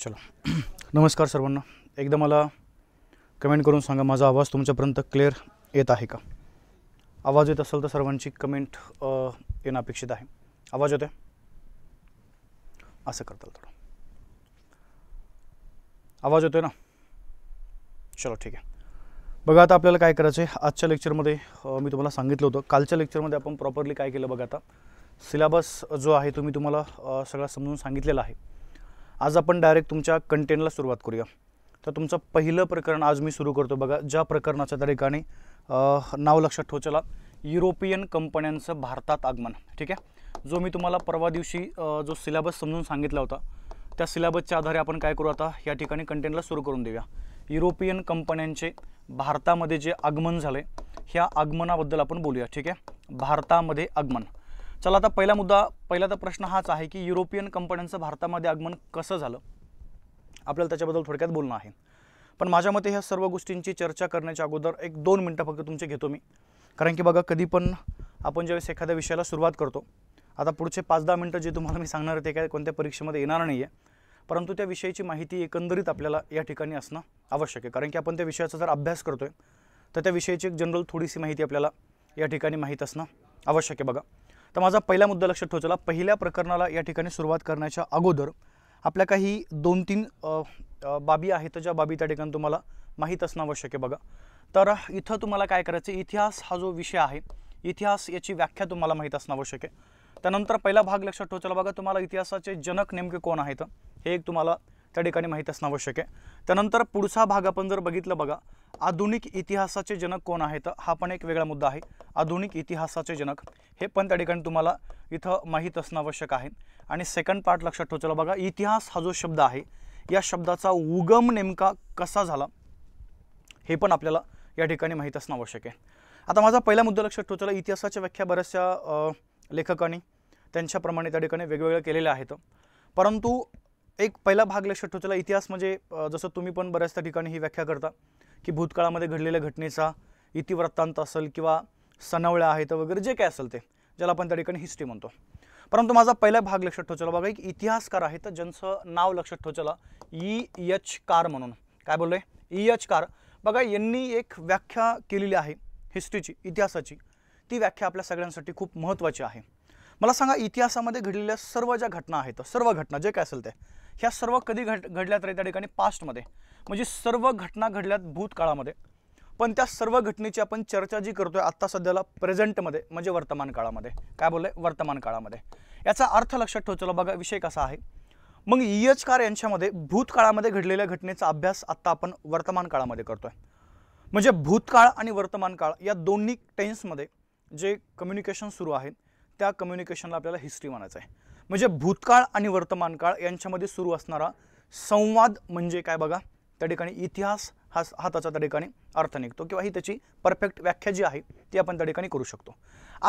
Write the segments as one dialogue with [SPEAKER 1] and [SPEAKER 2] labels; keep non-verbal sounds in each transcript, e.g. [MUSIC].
[SPEAKER 1] चला नमस्कार सर्वांना एकदा मला कमेंट करून सांगा माझा आवाज तुमच्यापर्यंत क्लिअर येत आहे का आवाज येत असेल तर सर्वांची कमेंट येणं अपेक्षित आहे आवाज येतो असं करताल थोडं आवाज येतोय ना चलो ठीक आहे बघा आता आपल्याला काय करायचं आहे आजच्या लेक्चरमध्ये मी तुम्हाला सांगितलं होतं कालच्या लेक्चरमध्ये आपण प्रॉपरली काय केलं बघा आता सिलेबस जो आहे तो मी तुम्हाला सगळा समजून सांगितलेला आहे आज आपण डायरेक्ट तुमच्या कंटेंटला सुरुवात करूया तर तुमचं पहिलं प्रकरण आज मी सुरू करतो बघा ज्या प्रकरणाच्या त्या ठिकाणी नाव लक्षात चला युरोपियन कंपन्यांचं भारतात आगमन ठीक आहे जो मी तुम्हाला परवा दिवशी जो सिलेबस समजून सांगितला होता त्या सिलेबसच्या आधारे आपण काय करू आता या ठिकाणी कंटेंटला सुरू करून देऊया युरोपियन कंपन्यांचे भारतामध्ये जे आगमन झाले ह्या आगमनाबद्दल आपण बोलूया ठीक आहे भारतामध्ये आगमन चला आता पहिला मुद्दा पहिला तर प्रश्न हाच आहे की युरोपियन कंपन्यांचं भारतामध्ये आगमन कसं झालं आपल्याला त्याच्याबद्दल थोडक्यात बोलणं आहे पण माझ्या मते ह्या सर्व गोष्टींची चर्चा करण्याच्या अगोदर एक दोन मिनटं फक्त तुमचे घेतो मी कारण की बघा कधी पण आपण ज्यावेळेस एखाद्या विषयाला सुरुवात करतो आता पुढचे पाच दहा मिनटं जे तुम्हाला मी सांगणार आहे ते काय कोणत्या परीक्षेमध्ये येणार नाही आहे परंतु त्या विषयाची माहिती एकंदरीत आपल्याला या ठिकाणी असणं आवश्यक आहे कारण की आपण त्या विषयाचा जर अभ्यास करतो आहे तर त्या विषयाची एक जनरल थोडीशी माहिती आपल्याला या ठिकाणी माहीत असणं आवश्यक आहे बघा तर माझा पहिला मुद्दा लक्षात ठेवला पहिल्या प्रकरणाला या ठिकाणी सुरुवात करण्याच्या अगोदर आपल्या काही दोन तीन बाबी आहेत ज्या बाबी त्या ठिकाणी तुम्हाला माहीत असणं आवश्यक आहे बघा तर इथं तुम्हाला काय करायचं इतिहास हा जो विषय आहे इतिहास याची व्याख्या तुम्हाला माहीत असणं आवश्यक आहे त्यानंतर पहिला भाग लक्षात ठेवचला बघा तुम्हाला इतिहासाचे जनक नेमके कोण आहेत हे एक तुम्हाला त्या ठिकाणी माहीत असणं आवश्यक आहे त्यानंतर पुढचा भाग आपण जर बघितलं बघा आधुनिक इतिहासाचे जनक कोण आहेत हा पण एक वेगळा मुद्दा आहे आधुनिक इतिहासाचे जनक हे पण त्या ठिकाणी तुम्हाला इथं माहीत असणं आवश्यक आहे आणि सेकंड पार्ट लक्षात ठेवचला बघा इतिहास हा जो शब्द आहे या शब्दाचा उगम नेमका कसा झाला हे पण आपल्याला या ठिकाणी माहीत असणं आवश्यक आहे आता माझा पहिला मुद्दा लक्षात ठेवचला इतिहासाच्या व्याख्या बऱ्याचशा लेखकांनी त्यांच्याप्रमाणे त्या ठिकाणी वेगवेगळ्या केलेल्या आहेत परंतु एक पहिला भाग लक्षात ठेवचला इतिहास म्हणजे जसं तुम्ही पण बऱ्याच ठिकाणी ही व्याख्या करता की भूतकाळामध्ये घडलेल्या घटनेचा इतिवृत्तांत असेल किंवा सणावळ्या आहेत वगैरे जे काय असेल ते ज्याला आपण त्या ठिकाणी हिस्ट्री म्हणतो परंतु माझा पहिला भाग लक्षात ठेवचला बघा एक इतिहासकार आहे तर ज्यांचं नाव लक्षात ठेवचला ई एच कार म्हणून काय बोललोय ई एच कार बघा यांनी एक व्याख्या केलेली आहे हिस्ट्रीची इतिहासाची ती व्याख्या आपल्या सगळ्यांसाठी खूप महत्त्वाची आहे मला सांगा इतिहासामध्ये घडलेल्या सर्व ज्या घटना आहेत सर्व घटना जे काय असेल ते ह्या सर्व कधी घट घडल्यात रे त्या ठिकाणी पास्टमध्ये म्हणजे सर्व घटना घडल्यात भूतकाळामध्ये पण त्या सर्व घटनेची आपण चर्चा जी करतोय आत्ता सध्याला प्रेझेंटमध्ये म्हणजे वर्तमान काळामध्ये काय बोलले वर्तमान काळामध्ये याचा अर्थ लक्षात ठेवतो बघा विषय कसा आहे मग कार यांच्यामध्ये भूतकाळामध्ये घडलेल्या घटनेचा अभ्यास आत्ता आपण वर्तमान काळामध्ये करतोय म्हणजे भूतकाळ आणि वर्तमान काळ या दोन्ही टेन्समध्ये जे कम्युनिकेशन सुरू आहेत त्या कम्युनिकेशनला आपल्याला हिस्ट्री म्हणायचं आहे म्हणजे भूतकाळ आणि वर्तमान काळ यांच्यामध्ये सुरू असणारा संवाद म्हणजे काय बघा त्या ठिकाणी इतिहास हा हाताचा त्या ठिकाणी अर्थ निघतो किंवा ही त्याची परफेक्ट व्याख्या जी आहे ती आपण त्या ठिकाणी करू शकतो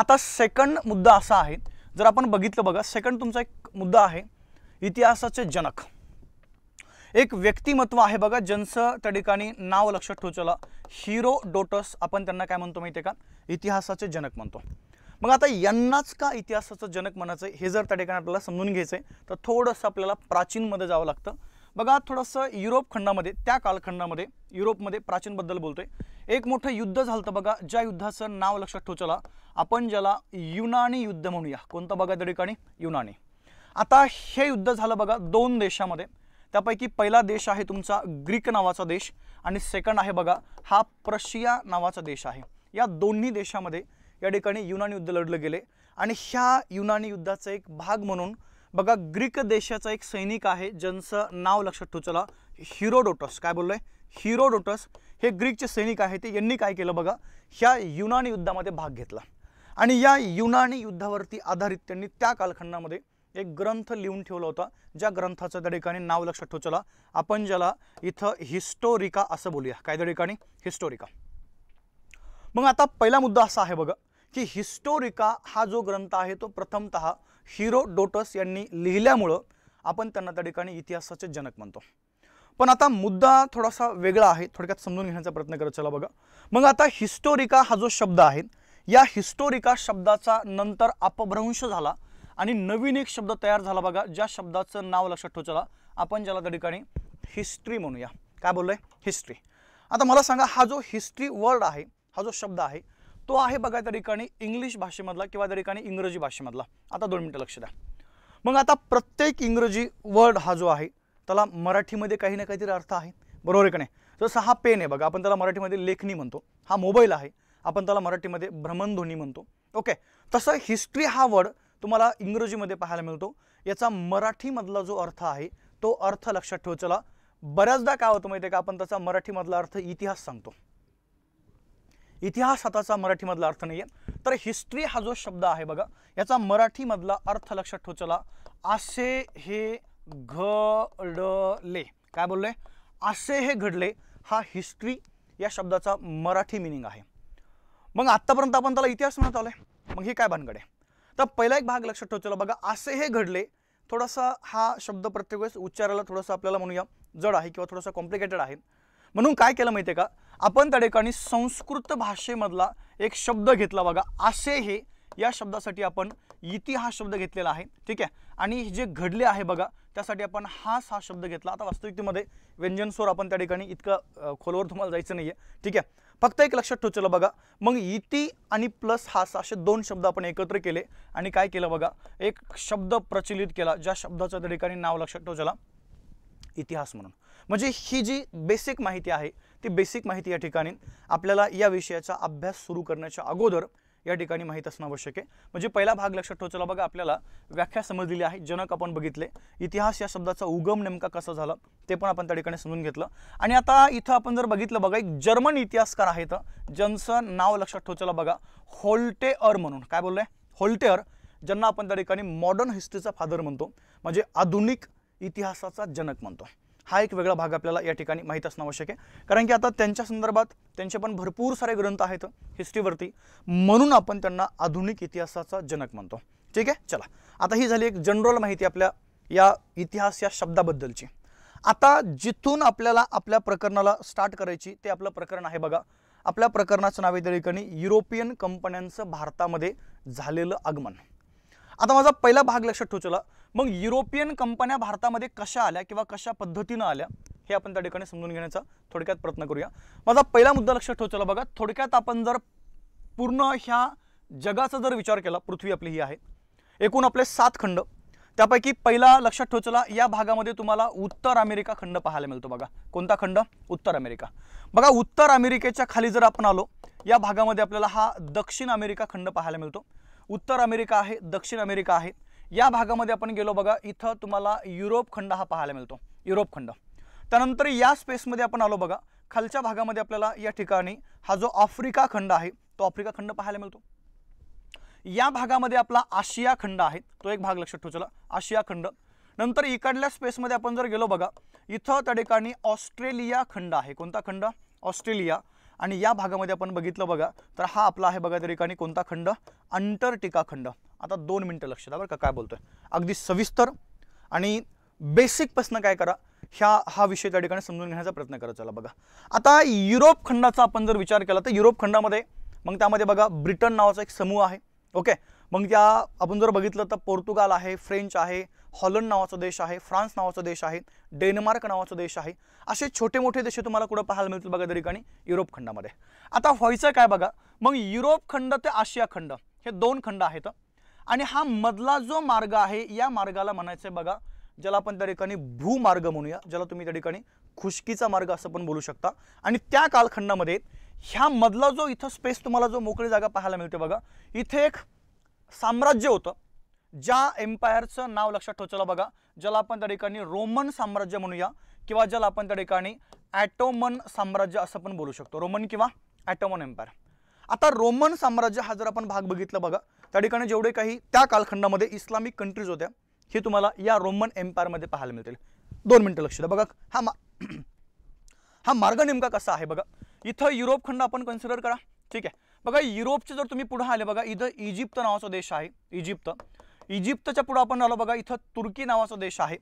[SPEAKER 1] आता सेकंड मुद्दा असा आहे जर आपण बघितलं बघा सेकंड तुमचा एक मुद्दा आहे इतिहासाचे जनक एक व्यक्तिमत्व आहे बघा ज्यांचं त्या ठिकाणी नाव लक्षात ठेवचं हिरो डोटस आपण त्यांना काय म्हणतो माहिती आहे का इतिहासाचे जनक म्हणतो मग आता यांनाच का इतिहासाचं जनक म्हणायचं हे जर त्या ठिकाणी आपल्याला समजून घ्यायचं आहे तर थोडंसं आपल्याला प्राचीनमध्ये जावं लागतं बघा थोडंसं युरोप खंडामध्ये त्या कालखंडामध्ये युरोपमध्ये प्राचीनबद्दल बोलतोय एक मोठं युद्ध झालं तर बघा ज्या युद्धाचं नाव लक्षात ठेवचला आपण ज्याला युनानी युद्ध म्हणूया कोणतं बघा त्या ठिकाणी युनानी आता हे युद्ध झालं बघा दोन देशामध्ये त्यापैकी पहिला देश आहे तुमचा ग्रीक नावाचा देश आणि सेकंड आहे बघा हा प्रशिया नावाचा देश आहे या दोन्ही देशामध्ये या ठिकाणी युनानी युद्ध लढलं गेले आणि ह्या युनानी युद्धाचा एक भाग म्हणून बघा ग्रीक देशाचा एक सैनिक आहे ज्यांचं नाव लक्षात चला हिरोडोटस काय बोललोय हिरोडोटस हे ग्रीकचे सैनिक आहे ते यांनी काय केलं बघा ह्या युनानी युद्धामध्ये भाग घेतला आणि या युनानी युद्धावरती आधारित त्यांनी त्या कालखंडामध्ये एक ग्रंथ लिहून ठेवला होता ज्या ग्रंथाचं त्या ठिकाणी नाव लक्षात चला आपण ज्याला इथं हिस्टोरिका असं बोलूया काय त्या ठिकाणी हिस्टोरिका मग आता पहिला मुद्दा असा आहे बघा की हिस्टोरिका हा जो ग्रंथ आहे तो प्रथमत हिरो डोटस यांनी लिहिल्यामुळं आपण त्यांना त्या ठिकाणी इतिहासाचे जनक म्हणतो पण आता मुद्दा थोडासा वेगळा आहे थोडक्यात समजून घेण्याचा प्रयत्न करत चला बघा मग आता हिस्टोरिका हा जो शब्द आहे या हिस्टोरिका शब्दाचा नंतर अपभ्रंश झाला आणि नवीन एक शब्द तयार झाला बघा ज्या शब्दाचं नाव लक्षात चला आपण ज्याला त्या ठिकाणी हिस्ट्री म्हणूया काय बोललोय हिस्ट्री आता मला सांगा हा जो हिस्ट्री वर्ड आहे हा जो शब्द आहे तो आहे बघा त्या ठिकाणी इंग्लिश भाषेमधला किंवा त्या ठिकाणी इंग्रजी भाषेमधला आता दोन मिनटं लक्ष द्या मग आता प्रत्येक इंग्रजी वर्ड हा जो आहे त्याला मराठीमध्ये काही ना काहीतरी अर्थ आहे बरोबर आहे का नाही जसं हा पेन आहे बघा आपण त्याला मराठीमध्ये लेखणी म्हणतो हा मोबाईल आहे आपण त्याला मराठीमध्ये भ्रमणध्वनी म्हणतो ओके तसं हिस्ट्री हा वर्ड तुम्हाला इंग्रजीमध्ये पाहायला मिळतो याचा मराठीमधला जो अर्थ आहे तो अर्थ लक्षात ठेव चला बऱ्याचदा काय होतं माहिती आहे का आपण त्याचा मराठीमधला अर्थ इतिहास सांगतो इतिहास हाताचा मराठीमधला अर्थ नाही आहे तर हिस्ट्री हा जो शब्द आहे बघा याचा मराठीमधला अर्थ लक्षात ठेव चला असे हे घडले काय बोलले असे हे घडले हा हिस्ट्री या शब्दाचा मराठी मिनिंग आहे मग आत्तापर्यंत आपण त्याला इतिहास म्हणत आलोय मग हे काय भानगड आहे तर पहिला एक भाग लक्षात ठेव बघा असे हे घडले थोडासा हा शब्द प्रत्येक वेळेस उच्चारायला थोडासा आपल्याला म्हणूया जड आहे किंवा थोडासा कॉम्प्लिकेटेड आहे म्हणून काय केलं माहिती आहे का आपण त्या ठिकाणी संस्कृत भाषेमधला एक शब्द घेतला बघा असे हे या शब्दासाठी आपण इति हा शब्द घेतलेला आहे ठीक आहे आणि जे घडले आहे बघा त्यासाठी आपण हास हा शब्द घेतला आता वास्तविकतेमध्ये व्यंजनस्वर आपण त्या ठिकाणी इतकं खोलवर तुम्हाला जायचं नाही आहे ठीक आहे फक्त एक लक्षात ठेवचलं बघा मग इति आणि प्लस हास असे दोन शब्द आपण एकत्र केले आणि काय केलं बघा एक शब्द प्रचलित केला ज्या शब्दाचं त्या ठिकाणी नाव लक्षात ठेवचला इतिहास म्हणून म्हणजे ही जी बेसिक माहिती आहे ती बेसिक माहिती या ठिकाणी आपल्याला या विषयाचा अभ्यास सुरू करण्याच्या अगोदर या ठिकाणी माहीत असणं आवश्यक आहे म्हणजे पहिला भाग लक्षात ठेवचला बघा आपल्याला व्याख्या समजलेली आहे जनक आपण बघितले इतिहास या शब्दाचा उगम नेमका कसा झाला ते पण आपण त्या ठिकाणी समजून घेतलं आणि आता इथं आपण जर बघितलं बघा एक जर्मन इतिहासकार आहे तर ज्यांचं नाव लक्षात ठेवचला बघा होल्टेअर म्हणून काय बोललोय होल्टेअर ज्यांना आपण त्या ठिकाणी मॉडर्न हिस्ट्रीचा फादर म्हणतो म्हणजे आधुनिक इतिहासाचा जनक म्हणतो हा एक वेगळा भाग आपल्याला या ठिकाणी माहीत असणं आवश्यक आहे कारण की आता त्यांच्या संदर्भात त्यांचे पण भरपूर सारे ग्रंथ आहेत हिस्ट्रीवरती म्हणून आपण त्यांना आधुनिक इतिहासाचा जनक म्हणतो ठीक आहे चला आता ही झाली एक जनरल माहिती आपल्या या इतिहास या शब्दाबद्दलची आता जिथून आपल्याला आपल्या प्रकरणाला स्टार्ट करायची ते आपलं प्रकरण आहे बघा आपल्या प्रकरणाचं नावे त्या ठिकाणी युरोपियन कंपन्यांचं भारतामध्ये झालेलं आगमन आता माझा पहिला भाग लक्षात ठेवचला मग युरोपियन कंपन्या भारतामध्ये कशा आल्या किंवा कशा पद्धतीनं आल्या हे आपण त्या ठिकाणी समजून घेण्याचा थोडक्यात प्रयत्न करूया माझा पहिला मुद्दा लक्षात ठेवचला बघा थोडक्यात आपण जर पूर्ण ह्या जगाचा जर विचार केला पृथ्वी आपली ही आहे एकूण आपले सात खंड त्यापैकी पहिला लक्षात ठेवचला या भागामध्ये तुम्हाला उत्तर अमेरिका खंड पाहायला मिळतो बघा कोणता खंड उत्तर अमेरिका बघा उत्तर अमेरिकेच्या खाली जर आपण आलो या भागामध्ये आपल्याला हा दक्षिण अमेरिका खंड पाहायला मिळतो उत्तर अमेरिका आहे दक्षिण अमेरिका आहे या भागामध्ये आपण गेलो बघा इथं तुम्हाला युरोप खंड हा पाहायला मिळतो युरोप खंड त्यानंतर या स्पेसमध्ये आपण आलो बघा खालच्या भागामध्ये आपल्याला या ठिकाणी हा जो आफ्रिका खंड आहे तो आफ्रिका खंड पाहायला मिळतो या भागामध्ये आपला आशिया खंड आहे तो एक भाग लक्षात चला आशिया खंड नंतर इकडल्या स्पेसमध्ये आपण जर गेलो बघा इथं त्या ठिकाणी ऑस्ट्रेलिया खंड आहे कोणता खंड ऑस्ट्रेलिया आणि या भागामध्ये आपण बघितलं बघा तर हा आपला आहे बघा त्या ठिकाणी कोणता खंड अंटार्क्टिका खंड आता दोन मिनटं लक्ष द्या बरं का काय बोलतोय अगदी सविस्तर आणि बेसिकपासनं काय करा ह्या हा विषय त्या ठिकाणी समजून घेण्याचा प्रयत्न करत चला बघा आता युरोप खंडाचा आपण जर विचार केला तर युरोप खंडामध्ये मग त्यामध्ये बघा ब्रिटन नावाचा एक समूह आहे ओके मग त्या आपण जर बघितलं तर पोर्तुगाल आहे फ्रेंच आहे हॉलंड नावाचा देश आहे फ्रान्स नावाचा देश आहे डेन्मार्क नावाचा देश आहे असे छोटे मोठे देश तुम्हाला कुठं पाहायला मिळतील बघा त्या ठिकाणी युरोप खंडामध्ये आता व्हायचं काय बघा मग युरोप खंड ते आशिया खंड हे दोन खंड आहेत आणि हा मधला जो मार्ग आहे या मार्गाला म्हणायचं आहे बघा ज्याला आपण त्या ठिकाणी भूमार्ग म्हणूया ज्याला तुम्ही त्या ठिकाणी खुशकीचा मार्ग असं पण बोलू शकता आणि त्या कालखंडामध्ये ह्या मधला जो इथं स्पेस तुम्हाला जो मोकळी जागा पाहायला मिळते बघा इथे एक साम्राज्य होतं ज्या एम्पायरचं नाव लक्षात ठेवलं बघा ज्याला आपण त्या ठिकाणी रोमन साम्राज्य म्हणूया किंवा ज्याला आपण त्या ठिकाणी ॲटोमन साम्राज्य असं पण बोलू शकतो रोमन किंवा ॲटोमन एम्पायर आता रोमन साम्राज्य हा जर आपण भाग बघितला बघा त्या ठिकाणी जेवढे काही त्या कालखंडामध्ये इस्लामिक कंट्रीज होत्या हे तुम्हाला या रोमन एम्पायरमध्ये पाहायला मिळतील दोन मिनटं लक्ष द्या बघा हा मा [CLEARS THROAT] हा मार्ग नेमका कसा आहे बघा इथं युरोप खंड आपण कन्सिडर करा ठीक आहे बघा युरोपचे जर तुम्ही पुढे आले बघा इथं इजिप्त नावाचा देश आहे इजिप्त इजिप्तच्या पुढं आपण आलो बघा इथं तुर्की नावाचा देश आहे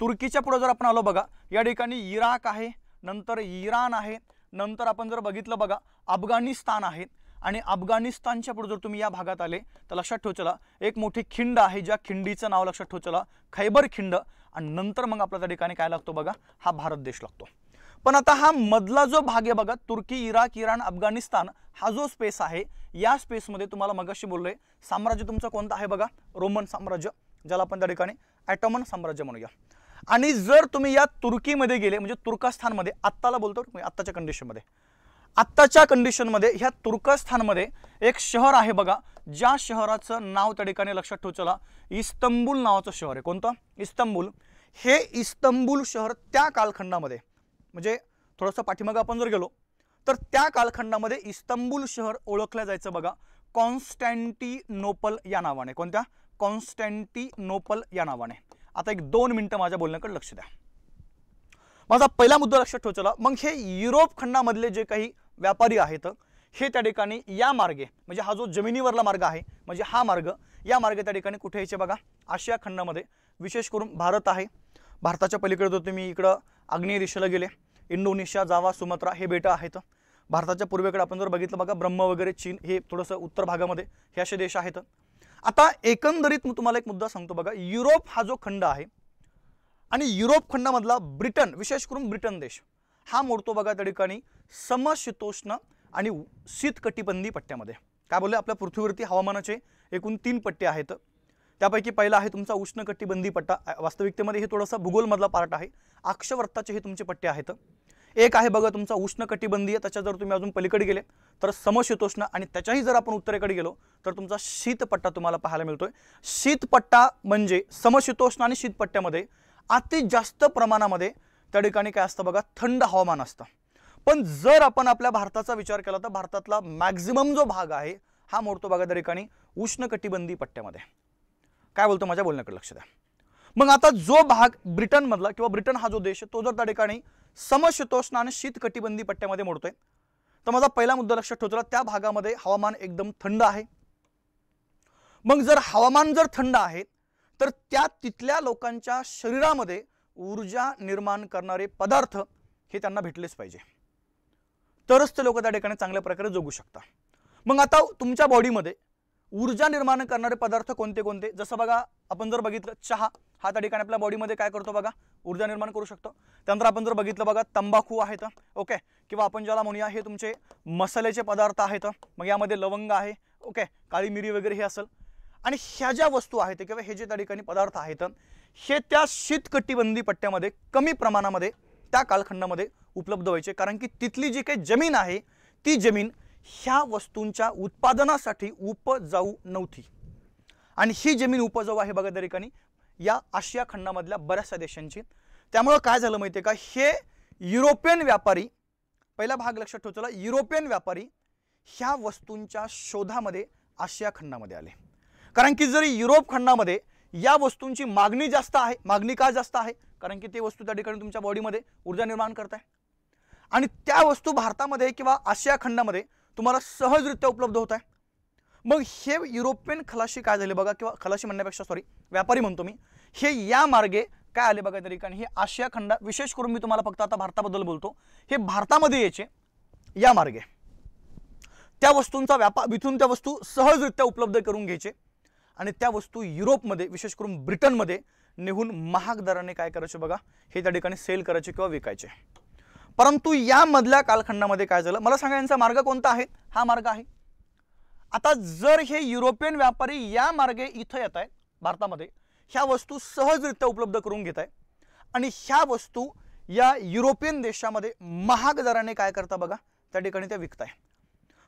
[SPEAKER 1] तुर्कीच्या पुढं जर आपण आलो बघा या ठिकाणी इराक आहे नंतर इराण आहे नंतर आपण जर बघितलं बघा अफगाणिस्तान आहे आणि अफगाणिस्तानच्या पुढे जर तुम्ही या भागात आले तर लक्षात ठेवचला एक मोठी खिंड आहे ज्या खिंडीचं नाव लक्षात चला खैबर खिंड आणि नंतर मग आपल्या त्या ठिकाणी काय लागतो बघा हा भारत देश लागतो पण आता हा मधला जो भाग आहे बघा तुर्की इराक इराण अफगाणिस्तान हा जो स्पेस आहे या स्पेसमध्ये तुम्हाला मगाशी बोललोय साम्राज्य तुमचं कोणतं आहे बघा रोमन साम्राज्य ज्याला आपण त्या ठिकाणी ॲटोमन साम्राज्य म्हणूया आणि जर तुम्ही या तुर्कीमध्ये गेले म्हणजे तुर्कस्थानमध्ये आत्ताला बोलतो आत्ताच्या कंडिशनमध्ये आत्ताच्या कंडिशनमध्ये ह्या तुर्कस्थानमध्ये एक शहर आहे बघा ज्या शहराचं नाव त्या ठिकाणी लक्षात चला इस्तंबूल नावाचं शहर आहे कोणतं इस्तंबूल हे इस्तंबूल शहर त्या कालखंडामध्ये म्हणजे थोडंसं पाठीमागं आपण जर गेलो तर त्या कालखंडामध्ये इस्तंबूल शहर ओळखलं जायचं बघा कॉन्स्टँटिनोपल या नावाने कोणत्या कॉन्स्टँटिनोपल या नावाने आता एक दोन मिनटं माझ्या बोलण्याकडे लक्ष द्या माझा पहिला मुद्दा लक्षात ठेवला मग हे युरोप खंडामधले जे काही व्यापारी आहेत हे त्या ठिकाणी या मार्गे म्हणजे हा जो जमिनीवरला मार्ग आहे म्हणजे हा मार्ग या मार्गे त्या ठिकाणी कुठे यायचे बघा आशिया खंडामध्ये विशेष करून भारत आहे भारताच्या पलीकडे तुम्ही इकडं आग्नेय दिशेला गेले इंडोनेशिया जावा सुमत्रा हे बेटं आहेत भारताच्या पूर्वेकडे आपण जर बघितलं बघा ब्रह्म वगैरे चीन हे थोडंसं उत्तर भागामध्ये हे असे देश आहेत आता एकंदरीत मी तुम्हाला एक मुद्दा सांगतो बघा युरोप हा जो खंड आहे आणि युरोप खंडामधला ब्रिटन विशेष करून ब्रिटन देश हा मोडतो बघा त्या ठिकाणी समशीतोष्ण आणि शीतकटिबंधी पट्ट्यामध्ये काय बोलले आपल्या पृथ्वीवरती हवामानाचे एकूण तीन पट्टे आहेत त्यापैकी पहिला आहे तुमचा उष्णकटिबंधी पट्टा वास्तविकतेमध्ये हे थोडंसं भूगोलमधला पार्ट आहे अक्षवर्ताचे हे तुमचे पट्टे आहेत एक आहे बघा तुमचा उष्ण कटिबंधीय त्याच्या जर तुम्ही अजून पलीकडे गेले तर समशीतोष्ण आणि त्याच्याही जर आपण उत्तरेकडे गेलो तर तुमचा शीतपट्टा तुम्हाला पाहायला मिळतोय शीतपट्टा म्हणजे समशीतोष्ण आणि शीतपट्ट्यामध्ये अति जास्त प्रमाणामध्ये त्या ठिकाणी काय असतं बघा थंड हवामान असतं पण जर आपण आपल्या भारताचा विचार केला तर भारतातला मॅक्झिमम जो भाग आहे हा मोडतो बघा त्या ठिकाणी उष्ण कटिबंधी पट्ट्यामध्ये काय बोलतो माझ्या बोलण्याकडे लक्ष द्या मग आता जो भाग ब्रिटनमधला किंवा ब्रिटन हा जो देश आहे तो जर त्या ठिकाणी समशीतोष्ण आणि शीतकटिबंधी पट्ट्यामध्ये मोडतोय तर माझा पहिला मुद्दा लक्षात ठेवतो त्या भागामध्ये हवामान एकदम थंड आहे मग जर हवामान जर थंड आहे तर त्या तिथल्या लोकांच्या शरीरामध्ये ऊर्जा निर्माण करणारे पदार्थ हे त्यांना भेटलेच पाहिजे तरच ते लोक त्या ठिकाणी चांगल्या प्रकारे जगू शकता मग आता तुमच्या बॉडीमध्ये ऊर्जा निर्माण करणारे पदार्थ कोणते कोणते जसं बघा आपण जर बघितलं चहा हा त्या ठिकाणी आपल्या बॉडीमध्ये काय करतो बघा ऊर्जा निर्माण करू शकतो त्यानंतर आपण जर बघितलं बघा तंबाखू आहेत ओके किंवा आपण ज्याला म्हणूया हे तुमचे मसाल्याचे पदार्थ आहेत मग यामध्ये लवंग आहे ओके काळी मिरी वगैरे हे असेल आणि ह्या ज्या वस्तू आहेत किंवा हे जे त्या ठिकाणी पदार्थ आहेत हे त्या शीतकटिबंधी पट्ट्यामध्ये कमी प्रमाणामध्ये त्या कालखंडामध्ये उपलब्ध व्हायचे कारण की तिथली जी काही जमीन आहे ती जमीन ह्या वस्तूंच्या उत्पादनासाठी उपजाऊ नव्हती आणि ही जमीन उपजाऊ आहे बघा त्या ठिकाणी या आशिया खंडामधल्या बऱ्याचशा देशांची त्यामुळं काय झालं माहिती आहे का हे युरोपियन व्यापारी पहिला भाग लक्षात ठेवतो युरोपियन व्यापारी ह्या वस्तूंच्या शोधामध्ये आशिया खंडामध्ये आले कारण की जरी युरोप खंडामध्ये या वस्तूंची मागणी जास्त आहे मागणी का जास्त आहे कारण की ते वस्तू त्या ठिकाणी तुमच्या बॉडीमध्ये ऊर्जा निर्माण करत आहे आणि त्या वस्तू भारतामध्ये किंवा आशिया खंडामध्ये तुम्हाला सहजरित्या उपलब्ध होत आहे मग हे युरोपियन खलाशी काय झाले बघा किंवा खलाशी म्हणण्यापेक्षा सॉरी व्यापारी म्हणतो मी हे या मार्गे काय आले बघा तरी कारण हे आशिया खंड विशेष करून मी तुम्हाला फक्त आता भारताबद्दल बोलतो हे भारतामध्ये यायचे या मार्गे त्या वस्तूंचा व्यापार विथून त्या वस्तू सहजरित्या उपलब्ध करून घ्यायचे आणि त्या वस्तू युरोपमध्ये विशेष करून ब्रिटनमध्ये नेहून महाग दराने काय करायचे बघा हे त्या ठिकाणी सेल करायचे किंवा विकायचे परंतु यामधल्या कालखंडामध्ये काय झालं मला सांगा यांचा मार्ग कोणता आहे हा मार्ग आहे आता जर हे युरोपियन व्यापारी या मार्गे इथं येत आहेत भारतामध्ये ह्या वस्तू सहजरित्या उपलब्ध करून घेत आहे आणि ह्या वस्तू या युरोपियन देशामध्ये महाग दराने काय करता बघा त्या ठिकाणी त्या विकताय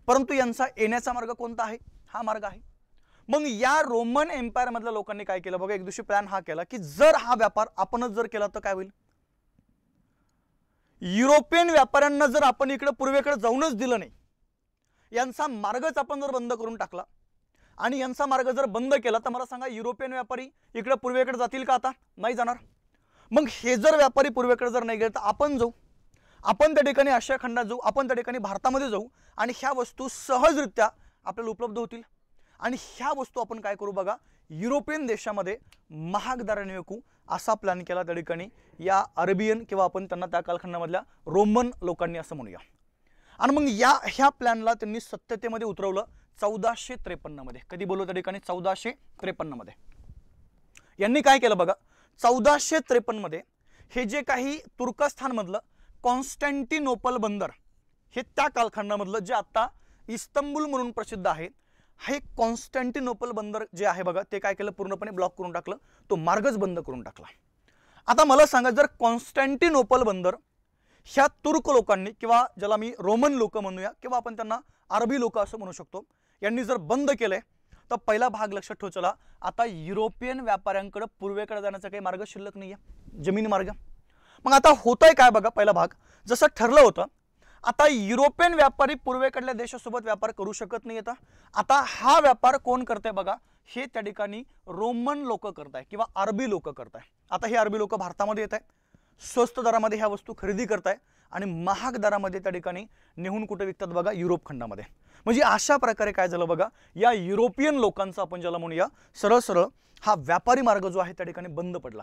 [SPEAKER 1] परंतु यांचा येण्याचा मार्ग कोणता आहे हा मार्ग आहे मग या रोमन एम्पायरमधल्या लोकांनी काय केलं बघा एक दिवशी प्लॅन हा केला की जर हा व्यापार आपणच जर केला तर काय होईल युरोपियन व्यापाऱ्यांना जर आपण इकडे पूर्वेकडे जाऊनच दिलं नाही यांचा मार्गच आपण जर बंद करून टाकला आणि यांचा मार्ग जर बंद केला तर मला सांगा युरोपियन व्यापारी इकडे पूर्वेकडे जातील का आता नाही जाणार मग हे जर व्यापारी पूर्वेकडे जर नाही गेले तर आपण जाऊ आपण त्या ठिकाणी आशिया खंडात जाऊ आपण त्या ठिकाणी भारतामध्ये जाऊ आणि ह्या वस्तू सहजरित्या आपल्याला उपलब्ध होतील आणि ह्या वस्तू आपण काय करू बघा युरोपियन देशामध्ये महाग दराने विकू असा प्लॅन केला त्या ठिकाणी या अरेबियन किंवा आपण त्यांना त्या कालखंडामधल्या रोमन लोकांनी असं म्हणूया आणि मग या ह्या प्लॅनला त्यांनी सत्यतेमध्ये उतरवलं चौदाशे त्रेपन्नमध्ये कधी बोलू त्या ठिकाणी चौदाशे त्रेपन्नमध्ये यांनी काय केलं बघा चौदाशे त्रेपन्नमध्ये हे जे काही तुर्कस्थानमधलं कॉन्स्टँटिनोपल बंदर हे त्या कालखंडामधलं जे आत्ता इस्तंबुल म्हणून प्रसिद्ध आहे हे कॉन्स्टँटिनोपल बंदर जे आहे बघा ते काय केलं पूर्णपणे ब्लॉक करून टाकलं तो मार्गच बंद करून टाकला आता मला सांगा जर कॉन्स्टँटिनोपल बंदर ह्या तुर्क लोकांनी किंवा ज्याला मी रोमन लोक म्हणूया किंवा आपण त्यांना अरबी लोक असं म्हणू शकतो यांनी जर बंद केले तर पहिला भाग लक्षात ठेव चला आता युरोपियन व्यापाऱ्यांकडे पूर्वेकडे जाण्याचा काही मार्ग शिल्लक नाही आहे जमीन मार्ग मग आता होतंय काय बघा पहिला भाग जसं ठरलं होतं आता युरोपियन व्यापारी पूर्वेकडल्या देशासोबत व्यापार करू शकत नाही आता आता हा व्यापार कोण करते बघा हे त्या ठिकाणी रोमन लोक आहे किंवा अरबी लोक आहे आता हे अरबी लोक भारतामध्ये येत आहे स्वस्त दरामध्ये ह्या वस्तू खरेदी करताय आणि महाग दरामध्ये त्या ठिकाणी नेहून कुठे विकतात बघा युरोप खंडामध्ये म्हणजे अशा प्रकारे काय झालं बघा या युरोपियन लोकांचा आपण ज्याला म्हणूया सरळ सरळ हा व्यापारी मार्ग जो आहे त्या ठिकाणी बंद पडला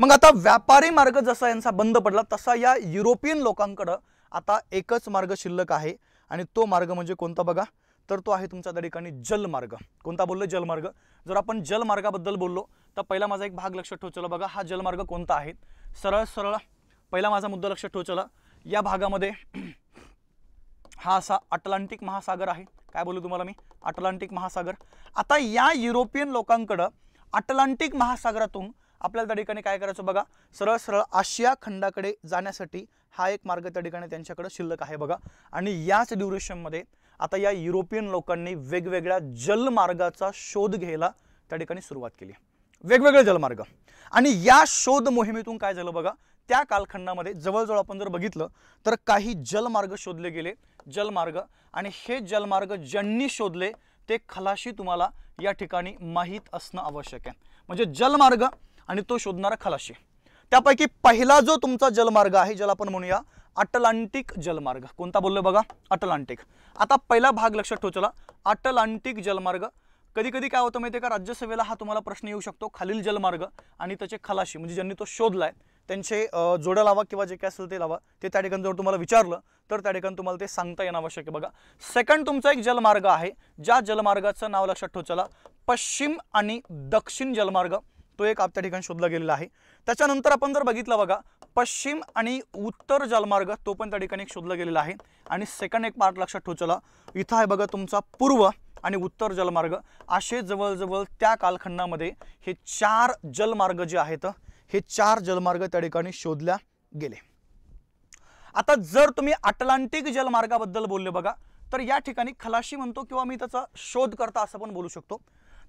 [SPEAKER 1] मग आता व्यापारी मार्ग जसा यांचा बंद पडला तसा या युरोपियन लोकांकडं आता एकच मार्ग शिल्लक आहे आणि तो मार्ग म्हणजे कोणता बघा तर तो आहे तुमचा त्या ठिकाणी जलमार्ग कोणता बोललो जलमार्ग जर आपण जलमार्गाबद्दल बोललो तर पहिला माझा एक भाग लक्षात ठेवचला बघा हा जलमार्ग कोणता आहे सरळ सरळ पहिला माझा मुद्दा लक्षात ठोचला या भागामध्ये [CLEARS THROAT] हा असा अटलांटिक महासागर आहे काय बोलू तुम्हाला मी अटलांटिक महासागर आता या युरोपियन लोकांकडं अटलांटिक महासागरातून आपल्याला त्या ठिकाणी काय करायचं बघा सरळ सरळ आशिया खंडाकडे जाण्यासाठी हा एक मार्ग त्या ठिकाणी त्यांच्याकडे शिल्लक आहे बघा आणि याच ड्युरेशनमध्ये आता या युरोपियन लोकांनी वेगवेगळ्या जलमार्गाचा शोध घ्यायला त्या ठिकाणी सुरुवात केली वेगवेगळे जलमार्ग आणि या शोध मोहिमेतून काय झालं बघा त्या कालखंडामध्ये जवळजवळ आपण जर बघितलं तर काही जलमार्ग शोधले गेले जलमार्ग आणि हे जलमार्ग ज्यांनी शोधले ते खलाशी तुम्हाला या ठिकाणी माहीत असणं आवश्यक आहे म्हणजे जलमार्ग आणि तो शोधणारा खलाशी त्यापैकी पहिला जो तुमचा जलमार्ग आहे ज्याला आपण म्हणूया अटलांटिक जलमार्ग कोणता बोललो बघा अटलांटिक आता पहिला भाग लक्षात ठेवला अटलांटिक जलमार्ग कधी कधी काय होतं माहिती का राज्यसभेला हा तुम्हाला प्रश्न येऊ शकतो खालील जलमार्ग आणि त्याचे खलाशी म्हणजे ज्यांनी तो शोधलाय त्यांचे जोडं लावा किंवा जे काय असेल ते लावा ते त्या ठिकाणी जर तुम्हाला विचारलं तर त्या ठिकाणी तुम्हाला ते सांगता येणं आवश्यक आहे बघा सेकंड तुमचा एक जलमार्ग आहे ज्या जलमार्गाचं नाव लक्षात ठेव चला पश्चिम आणि दक्षिण जलमार्ग तो एक त्या ठिकाणी शोधला गेलेला आहे त्याच्यानंतर आपण जर बघितलं बघा पश्चिम आणि उत्तर जलमार्ग तो पण त्या ठिकाणी एक शोधला गेलेला आहे आणि सेकंड एक पार्ट लक्षात ठेव चला इथं आहे बघा तुमचा पूर्व आणि उत्तर जलमार्ग असे जवळजवळ त्या कालखंडामध्ये हे चार जलमार्ग जे आहेत हे चार जलमार्ग त्या ठिकाणी शोधल्या गेले आता जर तुम्ही अटलांटिक जलमार्गाबद्दल बोलले बघा तर या ठिकाणी खलाशी म्हणतो किंवा मी त्याचा शोध करता असं पण बोलू शकतो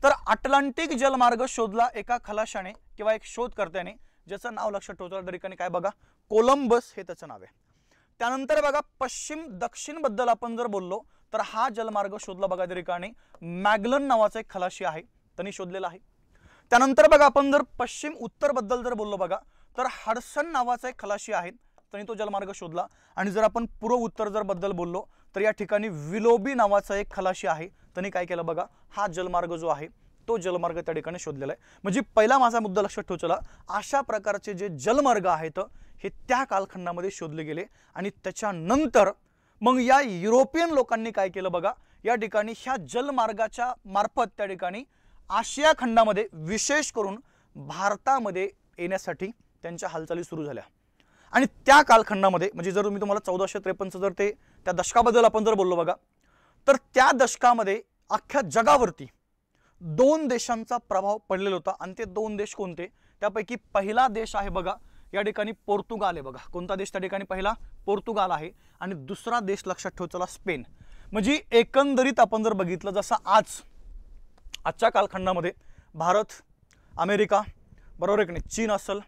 [SPEAKER 1] तर अटलांटिक जलमार्ग शोधला एका खलाशाने किंवा एक शोधकर्त्याने ज्याचं नाव लक्षात ठेवतो त्या ठिकाणी काय बघा कोलंबस हे त्याचं नाव आहे त्यानंतर बघा पश्चिम दक्षिणबद्दल आपण जर बोललो तर हा जलमार्ग शोधला बघा त्या ठिकाणी मॅगलन नावाचा एक खलाशी आहे त्यांनी शोधलेला आहे त्यानंतर बघा आपण जर पश्चिम उत्तर बद्दल जर बोललो बघा तर हडसन नावाचा एक खलाशी आहे त्यांनी तो जलमार्ग शोधला आणि जर आपण पूर्व उत्तर जर बद्दल बोललो तर या ठिकाणी विलोबी नावाचा एक खलाशी आहे त्यांनी काय केलं बघा हा जलमार्ग जो आहे तो जलमार्ग त्या ठिकाणी शोधलेला आहे म्हणजे पहिला माझा मुद्दा लक्षात चला अशा प्रकारचे जे जलमार्ग आहेत हे त्या कालखंडामध्ये शोधले गेले आणि त्याच्यानंतर मग या युरोपियन लोकांनी काय केलं बघा या ठिकाणी ह्या जलमार्गाच्या मार्फत त्या ठिकाणी आशिया खंडामध्ये विशेष करून भारतामध्ये येण्यासाठी त्यांच्या हालचाली सुरू झाल्या आणि त्या कालखंडामध्ये म्हणजे जर मी तुम्हाला चौदाशे त्रेपन्नचं जर ते त्या दशकाबद्दल आपण जर बोललो बघा तर त्या दशकामध्ये अख्ख्या जगावरती दोन देशांचा प्रभाव पडलेला होता आणि ते दोन देश कोणते त्यापैकी पहिला देश आहे बघा या ठिकाणी पोर्तुगाल आहे बघा कोणता देश त्या ठिकाणी पहिला पोर्तुगाल आहे आणि दुसरा देश लक्षात ठेव चला स्पेन म्हणजे एकंदरीत आपण जर बघितलं जसं आज आजच्या कालखंडामध्ये भारत अमेरिका बरोबर की नाही चीन असेल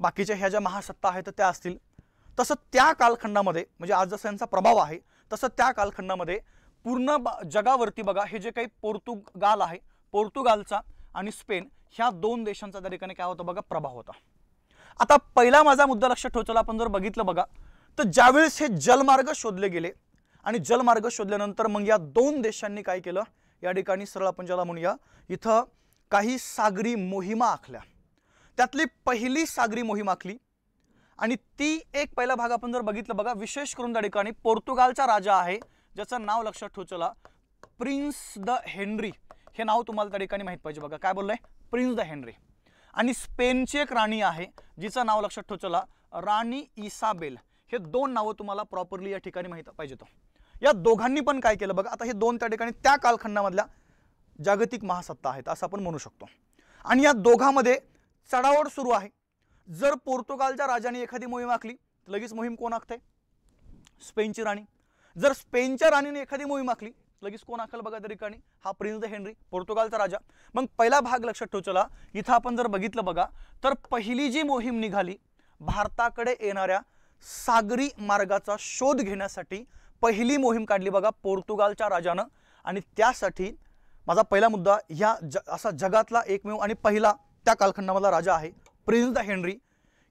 [SPEAKER 1] बाकीच्या ह्या ज्या महासत्ता आहेत त्या असतील तसं त्या कालखंडामध्ये म्हणजे आज जसं यांचा प्रभाव आहे तसं त्या कालखंडामध्ये पूर्ण जगावरती बघा हे जे काही पोर्तुगाल आहे पोर्तुगालचा आणि स्पेन ह्या दोन देशांचा त्या ठिकाणी काय होता बघा प्रभाव होता आता पहिला माझा मुद्दा लक्षात ठेवला आपण जर बघितलं बघा तर ज्यावेळेस हे जलमार्ग शोधले गेले आणि जलमार्ग शोधल्यानंतर मग या दोन देशांनी काय केलं या ठिकाणी सरळ आपण ज्याला म्हणूया इथं काही सागरी मोहिमा आखल्या त्यातली पहिली सागरी मोहीम आखली आणि ती एक पहिला भाग आपण जर बघितलं बघा विशेष करून त्या ठिकाणी पोर्तुगालचा राजा आहे ज्याचं नाव लक्षात ठेवचला प्रिन्स द हेनरी हे नाव तुम्हाला त्या ठिकाणी माहीत पाहिजे बघा काय बोललंय प्रिन्स द हेनरी आणि स्पेनची एक राणी आहे जिचं नाव लक्षात चला राणी इसाबेल हे दोन नावं तुम्हाला प्रॉपरली या ठिकाणी माहीत पाहिजेत या दोघांनी पण काय केलं बघा आता हे दोन त्या ठिकाणी त्या कालखंडामधल्या जागतिक महासत्ता आहेत असं आपण म्हणू शकतो आणि या दोघांमध्ये चढावड सुरू आहे जर पोर्तुगालच्या राजाने एखादी मोहीम आखली तर लगेच मोहीम कोण आखते स्पेनची राणी जर स्पेनच्या राणीने एखादी मोहीम आखली लगेच कोण आखल बघा त्या ठिकाणी हा प्रिन्स द हेनरी पोर्तुगालचा राजा मग पहिला भाग लक्षात ठेव चला इथं आपण जर बघितलं बघा तर पहिली जी मोहीम निघाली भारताकडे येणाऱ्या सागरी मार्गाचा शोध घेण्यासाठी पहिली मोहीम काढली बघा पोर्तुगालच्या राजानं आणि त्यासाठी माझा पहिला मुद्दा ह्या ज असा जगातला एकमेव आणि पहिला त्या कालखंडामधला राजा आहे प्रिन्स द हेनरी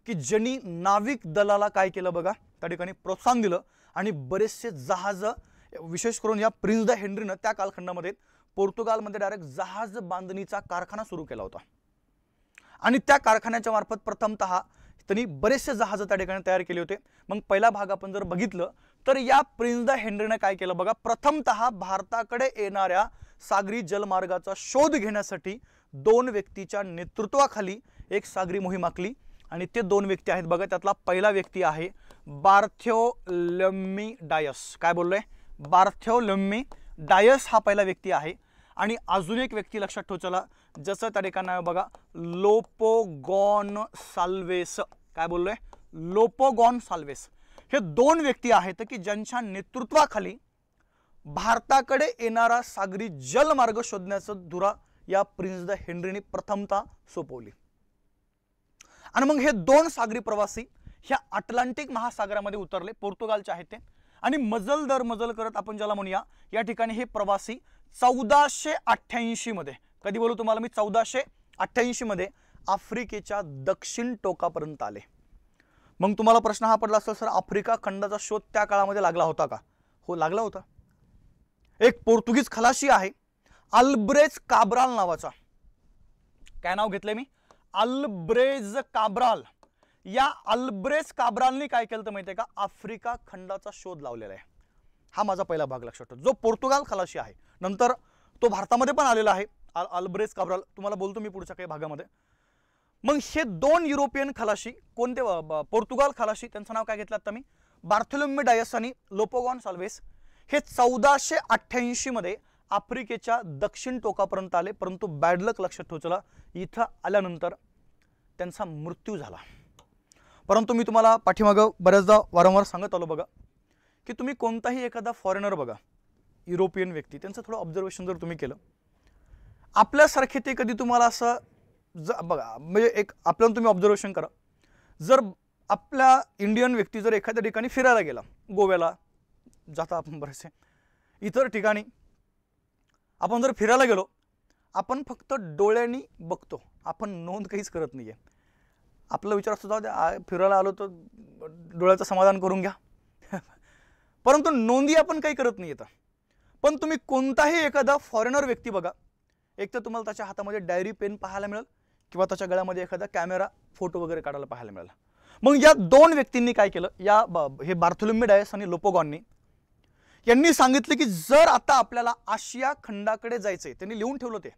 [SPEAKER 1] की ज्यांनी नाविक दलाला काय केलं बघा त्या ठिकाणी प्रोत्साहन दिलं आणि बरेचसे जहाज विशेष करून या प्रिन्स द हेनरीनं त्या कालखंडामध्ये पोर्तुगालमध्ये डायरेक्ट जहाज बांधणीचा कारखाना सुरू केला होता आणि त्या कारखान्याच्या मार्फत प्रथमत त्यांनी बरेचसे जहाज त्या ठिकाणी तयार केले होते मग पहिला भाग आपण जर बघितलं तर या प्रिन्स द हेनरीनं काय केलं बघा प्रथमत भारताकडे येणाऱ्या सागरी जलमार्गाचा शोध घेण्यासाठी दोन व्यक्तीच्या नेतृत्वाखाली एक सागरी मोहीम आखली आणि ते दोन व्यक्ती आहेत बघा त्यातला पहिला व्यक्ती आहे लम्मी डायस काय बोललोय बार्थेव लम्मी डायस हा पहिला व्यक्ती आहे आणि अजून एक व्यक्ती लक्षात ठेव चला जसं त्या ठिकाणी आहे बघा लोपोगॉन साल्वेस काय बोललोय लोपोगॉन साल्वेस हे दोन व्यक्ती आहेत की ज्यांच्या नेतृत्वाखाली भारताकडे येणारा सागरी जलमार्ग शोधण्याचं धुरा या प्रिन्स द हेनरीने प्रथमता सोपवली आणि मग हे दोन सागरी प्रवासी ह्या अटलांटिक महासागरामध्ये उतरले पोर्तुगालचे आहेत ते आणि मजल दर मजल करत आपण ज्याला म्हणूया या ठिकाणी हे प्रवासी चौदाशे अठ्ठ्याऐंशीमध्ये कधी बोलू तुम्हाला मी चौदाशे मध्ये आफ्रिकेच्या दक्षिण टोकापर्यंत आले मग तुम्हाला प्रश्न हा पडला असेल सर आफ्रिका खंडाचा शोध त्या काळामध्ये लागला होता का हो लागला होता एक पोर्तुगीज खलाशी आहे अल्ब्रेज काब्राल नावाचा काय नाव घेतले मी अल्ब्रेज काब्राल या अल्ब्रेस काब्रालनी काय केलं तर माहिती का आफ्रिका खंडाचा शोध लावलेला आहे हा माझा पहिला भाग लक्षात ठेव जो पोर्तुगाल खलाशी आहे नंतर तो भारतामध्ये पण आलेला आहे अल्ब्रेस काब्राल तुम्हाला बोलतो मी पुढच्या काही भागामध्ये मग हे दोन युरोपियन खलाशी कोणते पोर्तुगाल खलाशी त्यांचं नाव काय घेतलं आता मी बार्थोलोम्यू डायस आणि लोपोगॉन साल्वेस हे चौदाशे अठ्ठ्याऐंशीमध्ये आफ्रिकेच्या दक्षिण टोकापर्यंत आले परंतु बॅडलक लक्षात ठेवचला इथं आल्यानंतर त्यांचा मृत्यू झाला परंतु मी तुम्हाला पाठीमागं बऱ्याचदा वारंवार सांगत आलो बघा की तुम्ही कोणताही एखादा फॉरेनर बघा युरोपियन व्यक्ती त्यांचं थोडं ऑब्झर्वेशन जर तुम्ही केलं आपल्यासारखे ते कधी तुम्हाला असं ज बघा म्हणजे एक आपल्याला तुम्ही ऑब्झर्वेशन करा जर आपल्या इंडियन व्यक्ती जर एखाद्या ठिकाणी फिरायला गेला गोव्याला जाता आपण बरेचसे इतर ठिकाणी आपण जर फिरायला गेलो आपण फक्त डोळ्यांनी बघतो आपण नोंद काहीच करत नाही आहे आपला विचार असतो जाऊ दे फिरायला आलो तर डोळ्याचं समाधान करून घ्या [LAUGHS] परंतु नोंदी आपण काही करत नाही येतं पण तुम्ही कोणताही एखादा फॉरेनर व्यक्ती बघा एक तर तुम्हाला त्याच्या हातामध्ये डायरी पेन पाहायला मिळेल किंवा त्याच्या गळ्यामध्ये एखादा कॅमेरा फोटो वगैरे काढायला पाहायला मिळाला मग या दोन व्यक्तींनी काय केलं या हे बार्थोलोमी डायस आणि लोपोगॉननी यांनी सांगितलं की जर आता आपल्याला आशिया खंडाकडे जायचं आहे त्यांनी लिहून ठेवलं ते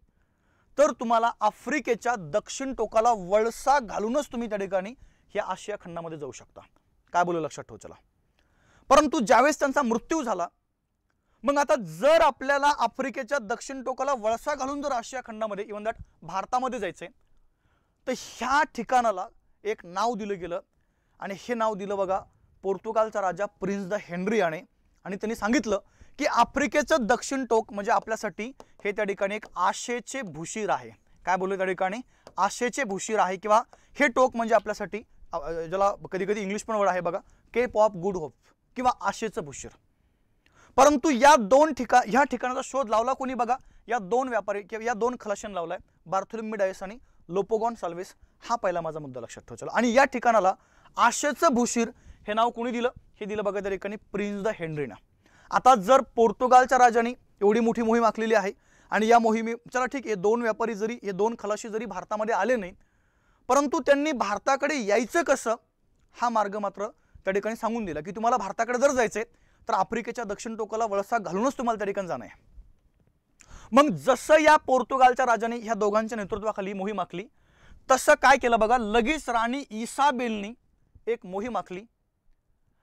[SPEAKER 1] तर तुम्हाला आफ्रिकेच्या दक्षिण टोकाला वळसा घालूनच तुम्ही त्या ठिकाणी या आशिया खंडामध्ये जाऊ शकता काय बोलू लक्षात ठेव चला परंतु ज्यावेळेस त्यांचा मृत्यू झाला मग आता जर आपल्याला आफ्रिकेच्या दक्षिण टोकाला वळसा घालून जर आशिया खंडामध्ये इवन दॅट भारतामध्ये जायचंय तर ह्या ठिकाणाला एक नाव दिलं गेलं आणि हे नाव दिलं बघा पोर्तुगालचा राजा प्रिन्स द हेनरी याने आणि त्यांनी सांगितलं की आफ्रिकेचं दक्षिण टोक म्हणजे आपल्यासाठी हे त्या ठिकाणी एक आशेचे भूशीर आहे काय बोलू त्या ठिकाणी आशेचे भूशीर आहे किंवा हे टोक म्हणजे आपल्यासाठी ज्याला कधी कधी इंग्लिश पण वर्ड आहे बघा केप ऑफ गुड होप किंवा आशेचं भूशीर परंतु या दोन ठिका या ठिकाणाचा शोध लावला कोणी बघा या दोन व्यापारी किंवा या दोन खलाशन लावलाय बार्थोलोमी डायस आणि लोपोगॉन साल्वेस हा पहिला माझा मुद्दा लक्षात ठेव चला आणि या ठिकाणाला आशेचं भूशीर हे नाव कोणी दिलं हे दिलं बघा त्या ठिकाणी प्रिन्स द हेनरीना आता जर पोर्तुगालच्या राजाने एवढी मोठी मोहीम आखलेली आहे आणि या मोहिमे चला ठीक आहे दोन व्यापारी जरी हे दोन खलाशी जरी भारतामध्ये आले नाही परंतु त्यांनी भारताकडे यायचं कसं हा मार्ग मात्र त्या ठिकाणी सांगून दिला की तुम्हाला भारताकडे जर जायचं तर आफ्रिकेच्या दक्षिण टोकाला वळसा घालूनच तुम्हाला त्या ठिकाणी जाणं आहे मग जसं या पोर्तुगालच्या राजाने ह्या दोघांच्या नेतृत्वाखाली मोहीम आखली तसं काय केलं बघा लगेच राणी इसाबेलनी एक मोहीम आखली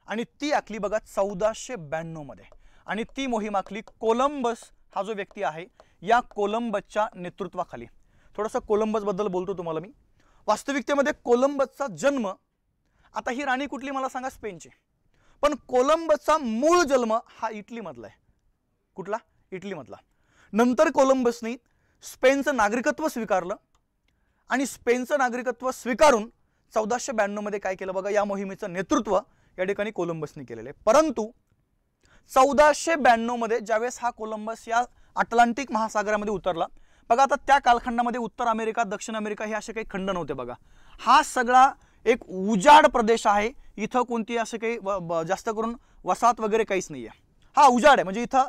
[SPEAKER 1] आणि ती आखली बघा चौदाशे ब्याण्णवमध्ये आणि ती मोहीम आखली कोलंबस हा जो व्यक्ती आहे या कोलंबसच्या नेतृत्वाखाली कोलंबस कोलंबसबद्दल बोलतो तुम्हाला मी वास्तविकतेमध्ये कोलंबसचा जन्म आता ही राणी कुठली मला सांगा स्पेनची पण कोलंबसचा मूळ जन्म हा इटलीमधला आहे कुठला इटलीमधला नंतर कोलंबसनी स्पेनचं नागरिकत्व स्वीकारलं आणि स्पेनचं नागरिकत्व स्वीकारून चौदाशे ब्याण्णवमध्ये काय केलं बघा या मोहिमेचं नेतृत्व या ठिकाणी कोलंबसने केलेले परंतु चौदाशे ब्याण्णवमध्ये ज्यावेळेस हा कोलंबस या अटलांटिक महासागरामध्ये उतरला बघा आता त्या कालखंडामध्ये उत्तर अमेरिका दक्षिण अमेरिका हे असे काही खंड नव्हते बघा हा सगळा एक उजाड प्रदेश आहे इथं कोणती असे काही जास्त करून वसाहत वगैरे काहीच नाही आहे हा उजाड आहे म्हणजे इथं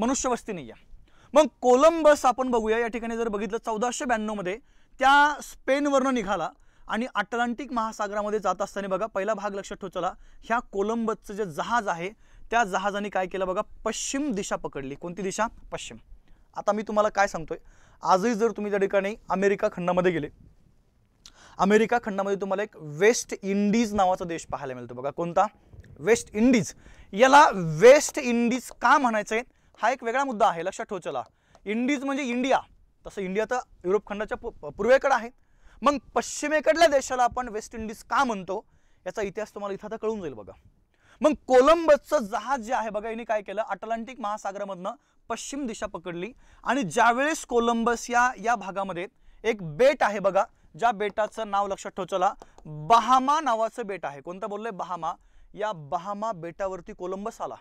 [SPEAKER 1] मनुष्यवस्ती नाही आहे मग कोलंबस आपण बघूया या ठिकाणी जर बघितलं चौदाशे ब्याण्णवमध्ये त्या स्पेनवरनं निघाला आणि अटलांटिक महासागरामध्ये जात असताना बघा पहिला भाग लक्षात चला ह्या कोलंबसचं जे जहाज आहे त्या जहाजाने काय केलं बघा पश्चिम दिशा पकडली कोणती दिशा पश्चिम आता मी तुम्हाला काय सांगतोय आजही जर तुम्ही त्या ठिकाणी अमेरिका खंडामध्ये गेले अमेरिका खंडामध्ये तुम्हाला एक वेस्ट इंडिज नावाचा देश पाहायला मिळतो बघा कोणता वेस्ट इंडिज याला वेस्ट इंडिज का म्हणायचं आहे हा एक वेगळा मुद्दा आहे लक्षात ठेवचला इंडिज म्हणजे इंडिया तसं इंडिया तर युरोप खंडाच्या पूर्वेकडे आहे मग पश्चिमेकडल्या देशाला आपण वेस्ट इंडिज का म्हणतो याचा इतिहास तुम्हाला इथं आता कळून जाईल बघा मग कोलंबसचं जहाज जे आहे बघा यांनी काय केलं अटलांटिक महासागरामधनं पश्चिम दिशा पकडली आणि ज्यावेळेस कोलंबस या या भागामध्ये एक बेट आहे बघा ज्या बेटाचं नाव लक्षात चला बहामा नावाचं बेट आहे कोणतं बोललंय बहामा या बहामा बेटावरती कोलंबस आला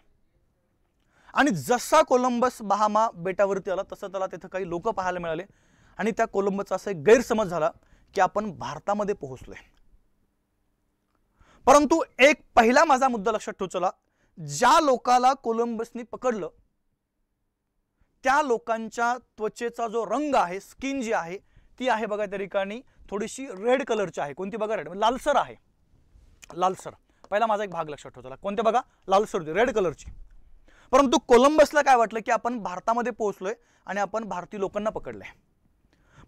[SPEAKER 1] आणि जसा कोलंबस बहामा बेटावरती आला तसं त्याला तिथं काही लोक पाहायला मिळाले आणि त्या कोलंबसचा असा एक गैरसमज झाला की आपण भारतामध्ये पोहोचलोय परंतु एक पहिला माझा मुद्दा लक्षात ठेव चला ज्या लोकाला कोलंबसनी पकडलं त्या लोकांच्या त्वचेचा जो रंग आहे स्किन जी आहे ती आहे बघा त्या ठिकाणी थोडीशी रेड कलरची आहे कोणती बघा रेड लालसर आहे लालसर पहिला माझा एक भाग लक्षात ठेवतो कोणते बघा लालसर रेड कलरची परंतु कोलंबसला काय वाटलं की आपण भारतामध्ये पोहोचलोय आणि आपण भारतीय लोकांना पकडलंय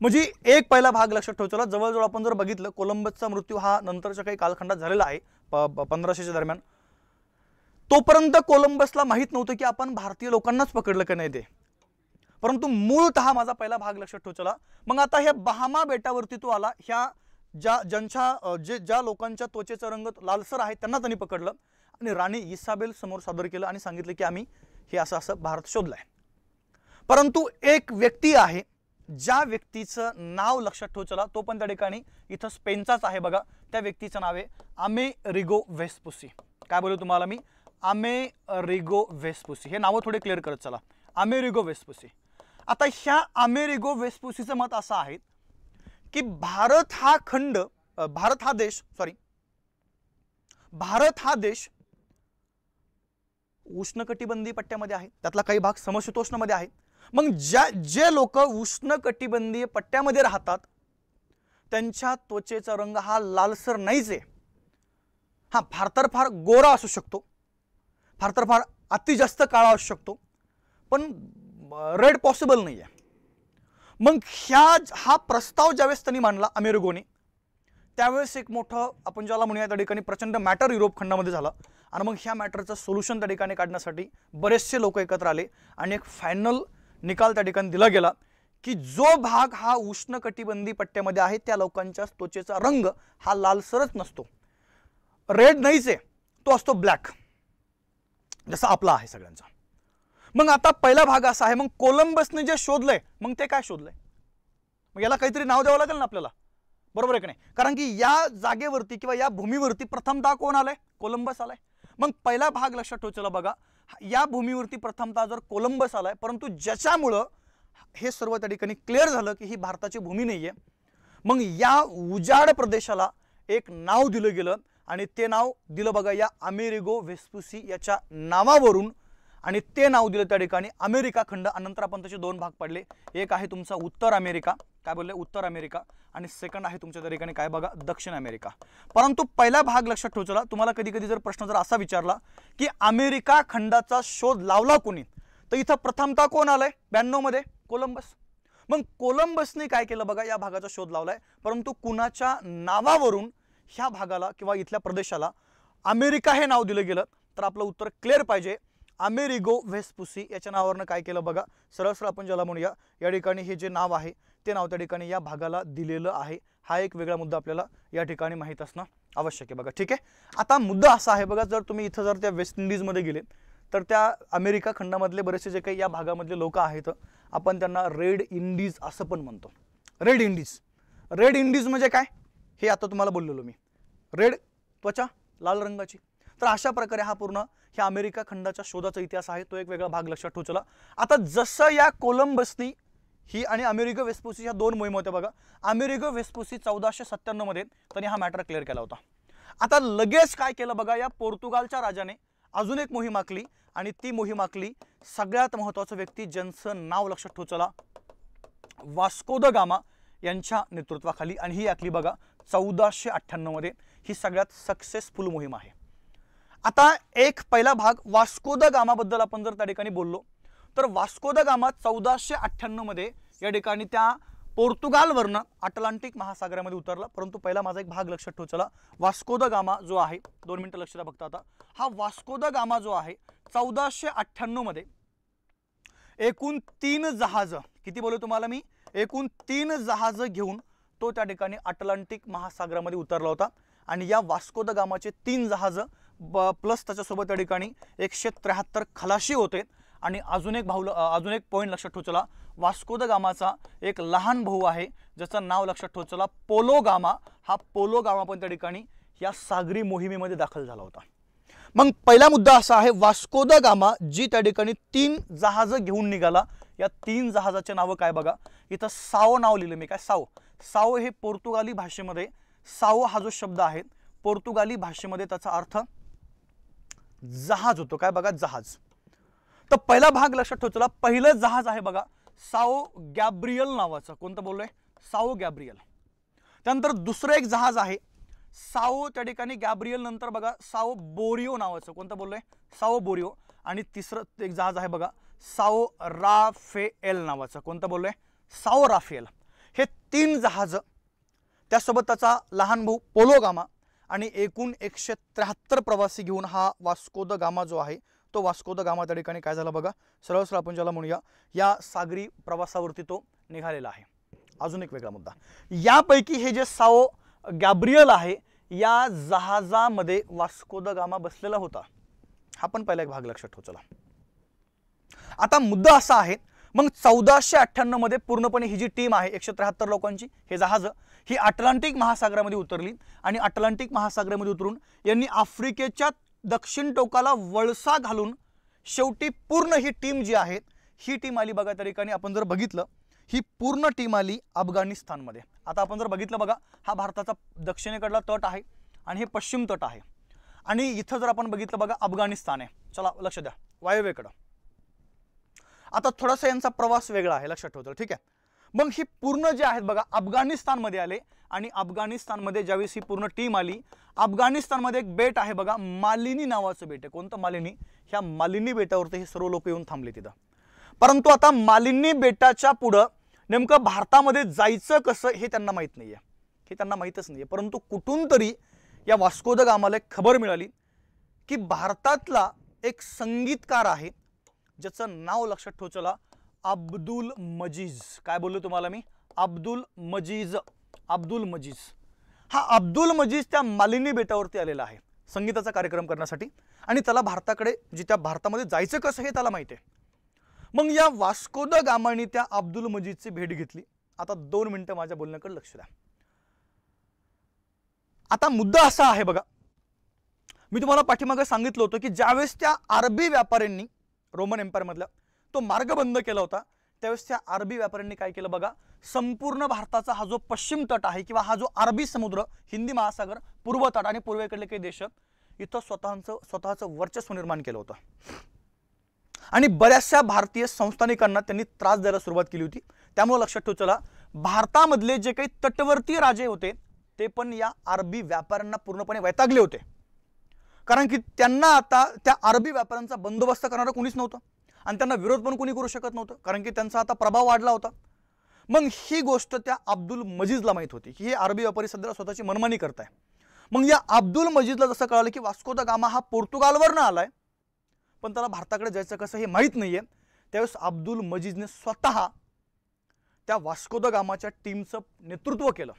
[SPEAKER 1] म्हणजे एक पहिला भाग लक्षात ठेवतो जवळजवळ आपण जर बघितलं कोलंबसचा मृत्यू हा नंतरच्या काही कालखंडात झालेला आहे पंधराशेच्या दरम्यान तोपर्यंत कोलंबसला माहीत नव्हतं की आपण भारतीय लोकांनाच पकडलं का नाही ते परंतु मूळत माझा पहिला भाग लक्षात ठेवचला मग आता ह्या बहामा बेटावरती तो आला ह्या ज्या ज्यांच्या जे ज्या लोकांच्या त्वचेचा रंग लालसर आहे त्यांना त्यांनी पकडलं आणि राणी इसाबेल समोर सादर केलं आणि सांगितलं की आम्ही हे असं असं भारत शोधलाय परंतु एक व्यक्ती आहे ज्या व्यक्तीचं नाव लक्षात ठेवू चला तो पण त्या ठिकाणी इथं स्पेनचाच आहे बघा त्या व्यक्तीचं नाव आहे आमे रिगो वेस्पुसी काय बोलू तुम्हाला मी आमे रिगो वेस्पुसी हे नावं थोडे क्लिअर करत चला आमे रिगो वेस्पुसी आता ह्या आमेरिगो वेस्पुसीचं मत असं आहे की भारत हा खंड भारत हा देश सॉरी भारत हा देश उष्णकटिबंधी पट्ट्यामध्ये आहे त्यातला काही भाग समशीतोष्णमध्ये आहे मग ज्या जे लोक उष्ण कटिबंधीय पट्ट्यामध्ये राहतात त्यांच्या त्वचेचा रंग हा लालसर नाहीच आहे हा फार तर फार गोरा असू शकतो फार तर फार अति जास्त काळा असू शकतो पण रेड पॉसिबल नाही आहे मग ह्या हा प्रस्ताव ज्यावेळेस त्यांनी मांडला अमेरिगोने त्यावेळेस एक मोठं आपण ज्याला म्हणूया त्या ठिकाणी प्रचंड मॅटर युरोप खंडामध्ये झाला आणि मग ह्या मॅटरचं सोल्युशन त्या ठिकाणी काढण्यासाठी बरेचसे लोक एकत्र आले आणि एक फायनल निकाल त्या ठिकाणी दिला गेला की जो भाग हा उष्ण कटिबंधी पट्ट्यामध्ये आहे त्या लोकांच्या त्वचेचा रंग हा लालसरच नसतो रेड नाहीच आहे तो असतो ब्लॅक जसा आपला आहे सगळ्यांचा मग आता पहिला भाग असा आहे मग कोलंबसने जे शोधलंय मग ते काय शोधलंय मग याला काहीतरी नाव द्यावं लागेल ना आपल्याला बरोबर आहे की नाही कारण की या जागेवरती किंवा या भूमीवरती प्रथम दा कोण आलाय कोलंबस आलाय मग पहिला भाग लक्षात ठेवायला बघा या भूमीवरती प्रथमतः जर कोलंबस आला आहे परंतु ज्याच्यामुळं हे सर्व त्या ठिकाणी क्लिअर झालं की ही भारताची भूमी नाही आहे मग या उजाड प्रदेशाला एक नाव दिलं गेलं आणि ते नाव दिलं बघा या अमेरिगो वेस्पुसी याच्या नावावरून आणि ते नाव दिलं त्या ठिकाणी अमेरिका खंड आपण त्याचे दोन भाग पडले एक आहे तुमचा उत्तर अमेरिका काय बोलले उत्तर अमेरिका आणि सेकंड आहे तुमच्या त्या ठिकाणी काय बघा दक्षिण अमेरिका परंतु पहिला भाग लक्षात ठेवचला तुम्हाला कधी कधी जर प्रश्न जर असा विचारला की अमेरिका खंडाचा शोध लावला कोणी तर इथं प्रथमता कोण आलाय ब्याण्णवमध्ये कोलंबस मग कोलंबसने काय केलं बघा या भागाचा शोध लावलाय परंतु कुणाच्या नावावरून ह्या भागाला किंवा इथल्या प्रदेशाला अमेरिका हे नाव दिलं गेलं तर आपलं उत्तर क्लिअर पाहिजे अमेरिगो वेस्पुसी याच्या नावावरनं काय केलं बघा सरळ सरळ आपण ज्याला म्हणूया या ठिकाणी हे जे नाव आहे ते नाव त्या ठिकाणी या भागाला दिलेलं आहे हा एक वेगळा मुद्दा आपल्याला या ठिकाणी माहीत असणं आवश्यक आहे बघा ठीक आहे आता मुद्दा असा आहे बघा जर तुम्ही इथं जर त्या वेस्ट इंडिजमध्ये गेले तर त्या अमेरिका खंडामधले बरेचसे जे काही या भागामधले लोक आहेत आपण त्यांना रेड इंडीज असं पण म्हणतो रेड इंडीज रेड इंडीज म्हणजे काय हे आता तुम्हाला बोललेलो मी रेड त्वचा लाल रंगाची तर अशा प्रकारे हा पूर्ण ह्या अमेरिका खंडाच्या शोधाचा इतिहास आहे तो एक वेगळा भाग लक्षात ठेवू चला आता जसं या कोलंबसनी ही आणि अमेरिका वेस्पुसी ह्या दोन मोहिम होत्या बघा अमेरिका वेस्पुसी चौदाशे सत्त्याण्णवमध्ये त्यांनी हा मॅटर क्लिअर केला होता आता लगेच काय केलं बघा या पोर्तुगालच्या राजाने अजून एक मोहीम आखली आणि ती मोहीम आखली सगळ्यात महत्त्वाचं व्यक्ती ज्यांचं नाव लक्षात ठेवू चला वास्को द गामा यांच्या नेतृत्वाखाली आणि ही आखली बघा चौदाशे अठ्ठ्याण्णवमध्ये ही सगळ्यात सक्सेसफुल मोहीम आहे आता एक पहिला भाग वास्कोद द गामाबद्दल आपण जर त्या ठिकाणी बोललो तर वास्को गामा चौदाशे अठ्ठ्याण्णवमध्ये या ठिकाणी त्या पोर्तुगालवरनं अटलांटिक महासागरामध्ये उतरला परंतु पहिला माझा एक भाग लक्षात ठेव चला गामा जो आहे दोन मिनटं लक्ष द्या आता हा वास्को गामा जो आहे चौदाशे अठ्ठ्याण्णवमध्ये एकूण तीन जहाजं किती बोलू तुम्हाला मी एकूण तीन जहाजं घेऊन तो त्या ठिकाणी अटलांटिक महासागरामध्ये उतरला होता आणि या वास्को द गामाचे तीन जहाज ब प्लस त्याच्यासोबत त्या ठिकाणी एकशे त्र्याहत्तर खलाशी होते आणि अजून एक भाऊ अजून एक पॉईंट लक्षात ठोचला वास्को द गामाचा एक लहान भाऊ आहे ज्याचं नाव लक्षात ठोचला पोलो गामा हा पोलो गामा पण त्या ठिकाणी या सागरी मोहिमेमध्ये दाखल झाला होता मग पहिला मुद्दा असा आहे वास्कोद गामा जी त्या ठिकाणी तीन जहाजं घेऊन निघाला या तीन जहाजाचे नावं काय बघा इथं साओ नाव लिहिलं मी काय साओ साओ हे पोर्तुगाली भाषेमध्ये साओ हा जो शब्द आहे पोर्तुगाली भाषेमध्ये त्याचा अर्थ जहाज होतो काय बघा जहाज तर पहिला भाग लक्षात ठेवला पहिलं जहाज आहे बघा साओ गॅब्रियल नावाचं कोणतं बोललोय साओ गॅब्रियल त्यानंतर दुसरं एक जहाज आहे साओ त्या ठिकाणी गॅब्रियल नंतर बघा साओ बोरिओ नावाचं कोणतं बोललोय साओ बोरिओ आणि तिसरं एक जहाज आहे बघा साओ राफेल नावाचं कोणतं बोललोय साओ राफेल हे तीन जहाज त्यासोबत त्याचा लहान भाऊ पोलोगामा आणि एकूण एकशे त्र्याहत्तर प्रवासी घेऊन हा वास्कोद गामा जो आहे तो वास्को द गामा त्या ठिकाणी काय झाला बघा सरळ सरळ आपण ज्याला म्हणूया या सागरी प्रवासावरती तो निघालेला आहे अजून एक वेगळा मुद्दा यापैकी हे जे साओ गॅब्रियल आहे या जहाजामध्ये वास्को द गामा बसलेला होता हा पण पहिला एक भाग लक्षात ठेव चला आता मुद्दा असा आहे मग चौदाशे अठ्ठ्याण्णवमध्ये पूर्णपणे ही जी टीम आहे एकशे त्र्याहत्तर लोकांची हे जहाज ही अटलांटिक महासागरामध्ये उतरली आणि अटलांटिक महासागरामध्ये उतरून यांनी आफ्रिकेच्या दक्षिण टोकाला वळसा घालून शेवटी पूर्ण ही टीम जी आहे ही टीम आली बघा त्या ठिकाणी आपण जर बघितलं ही पूर्ण टीम आली अफगाणिस्तानमध्ये आता आपण जर बघितलं बघा हा भारताचा दक्षिणेकडला तट आहे आणि हे पश्चिम तट आहे आणि इथं जर आपण बघितलं बघा अफगाणिस्तान आहे चला लक्ष द्या वायव्येकडं आता थोडासा यांचा प्रवास वेगळा आहे लक्षात ठेवतो ठीक आहे मग ही पूर्ण जे आहेत बघा अफगाणिस्तानमध्ये आले आणि अफगाणिस्तानमध्ये ज्यावेळेस ही पूर्ण टीम आली अफगाणिस्तानमध्ये एक बेट आहे बघा मालिनी नावाचं बेट आहे कोणतं मालिनी ह्या मालिनी बेटावरती हे सर्व लोक येऊन थांबले तिथं परंतु आता मालिनी बेटाच्या पुढं नेमकं भारतामध्ये जायचं कसं हे त्यांना माहीत नाही आहे हे त्यांना माहीतच नाही आहे परंतु कुठून तरी या वास्कोद गामाला एक खबर मिळाली की भारतातला एक संगीतकार आहे ज्याचं नाव लक्षात ठोचला अब्दुल मजीज काय बोललो तुम्हाला मी अब्दुल मजीज अब्दुल मजीज हा अब्दुल मजीज त्या मालिनी बेटावरती आलेला आहे संगीताचा कार्यक्रम करण्यासाठी आणि त्याला भारताकडे जी म्हणजे त्या भारतामध्ये जायचं कसं हे त्याला माहिती आहे मग या वास्कोद गामाने त्या अब्दुल मजीदची भेट घेतली आता दोन मिनटं माझ्या बोलण्याकडे लक्ष द्या आता मुद्दा असा आहे बघा मी तुम्हाला पाठीमागे सांगितलं होतं की ज्यावेळेस त्या अरबी व्यापाऱ्यांनी रोमन एम्पायरमधल्या तो मार्ग बंद केला होता त्यावेळेस त्या अरबी व्यापाऱ्यांनी काय केलं बघा संपूर्ण भारताचा हा जो पश्चिम तट आहे किंवा हा जो अरबी समुद्र हिंदी महासागर पूर्व तट आणि पूर्वेकडले काही देश इथं स्वतःचं स्वतःचं वर्चस्व निर्माण केलं होतं आणि बऱ्याचशा भारतीय संस्थानिकांना त्यांनी त्रास द्यायला सुरुवात केली होती त्यामुळे लक्षात ठेव चला भारतामधले जे काही तटवर्तीय राजे होते ते पण या अरबी व्यापाऱ्यांना पूर्णपणे वैतागले होते कारण की त्यांना आता त्या अरबी व्यापाऱ्यांचा बंदोबस्त करणारं कोणीच नव्हतं आणि त्यांना विरोध पण कोणी करू शकत नव्हतं कारण की त्यांचा आता प्रभाव वाढला होता मग ही गोष्ट त्या अब्दुल मजीदला माहीत होती की हे अरबी व्यापारी सध्या स्वतःची मनमानी करत आहे मग या अब्दुल मजीदला जसं कळालं की वास्को द गामा हा पोर्तुगालवरनं आला आहे पण त्याला भारताकडे जायचं कसं हे माहीत नाही आहे त्यावेळेस अब्दुल मजीदने स्वतः त्या वास्को द गामाच्या टीमचं नेतृत्व केलं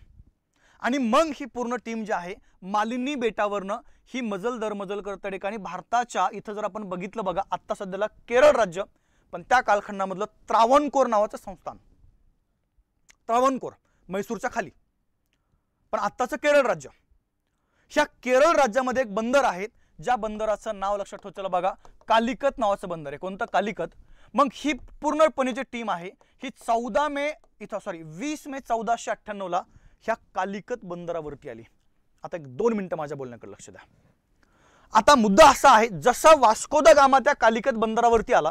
[SPEAKER 1] आणि मग ही पूर्ण टीम जी आहे मालिनी बेटावरनं ही मजल दरमजल मजल करत ठिकाणी भारताच्या इथं जर आपण बघितलं बघा आत्ता सध्याला केरळ राज्य पण त्या कालखंडामधलं त्रावणकोर नावाचं संस्थान त्रावणकोर मैसूरच्या खाली पण आत्ताचं केरळ राज्य ह्या केरळ राज्यामध्ये एक बंदर आहे ज्या बंदराचं नाव लक्षात चला बघा कालिकत नावाचं बंदर आहे कोणतं कालिकत मग ही पूर्णपणे जी टीम आहे ही चौदा मे इथं सॉरी वीस मे चौदाशे अठ्ठ्याण्णवला ह्या कालिकत बंदरावरती आली आता एक दोन मिनटं माझ्या बोलण्याकडे लक्ष द्या आता मुद्दा असा आहे जसा वास्कोद गामा त्या कालिकत बंदरावरती आला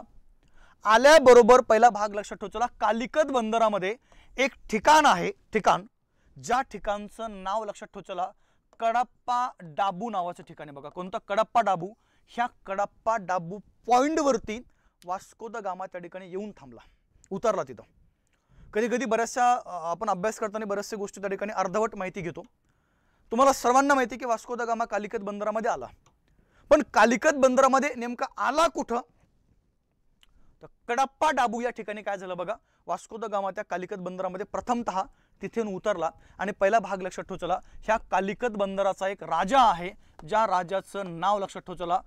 [SPEAKER 1] आल्याबरोबर पहिला भाग लक्षात ठेवला कालिकत बंदरामध्ये एक ठिकाण आहे ठिकाण ज्या ठिकाणचं नाव लक्षात ठेवचला कडप्पा डाबू नावाचं ठिकाण आहे बघा कोणतं कडप्पा डाबू ह्या कडप्पा डाबू पॉईंटवरती वास्को द गामा त्या ठिकाणी येऊन थांबला उतरला तिथं कधी कधी बऱ्याचशा आपण अभ्यास करताना बऱ्याचशा गोष्टी त्या ठिकाणी अर्धवट माहिती घेतो तुम्हाला सर्वांना माहिती की वास्को द गामा कालिकत बंदरामध्ये आला पण कालिकत बंदरामध्ये नेमका आला कुठं तर कडप्पा डाबू या ठिकाणी काय झालं बघा वास्को द गामा त्या कालिकत बंदरामध्ये प्रथमतः तिथून उतरला आणि पहिला भाग लक्षात ठेवचला ह्या कालिकत बंदराचा एक राजा आहे ज्या राजाचं नाव लक्षात ठेवचला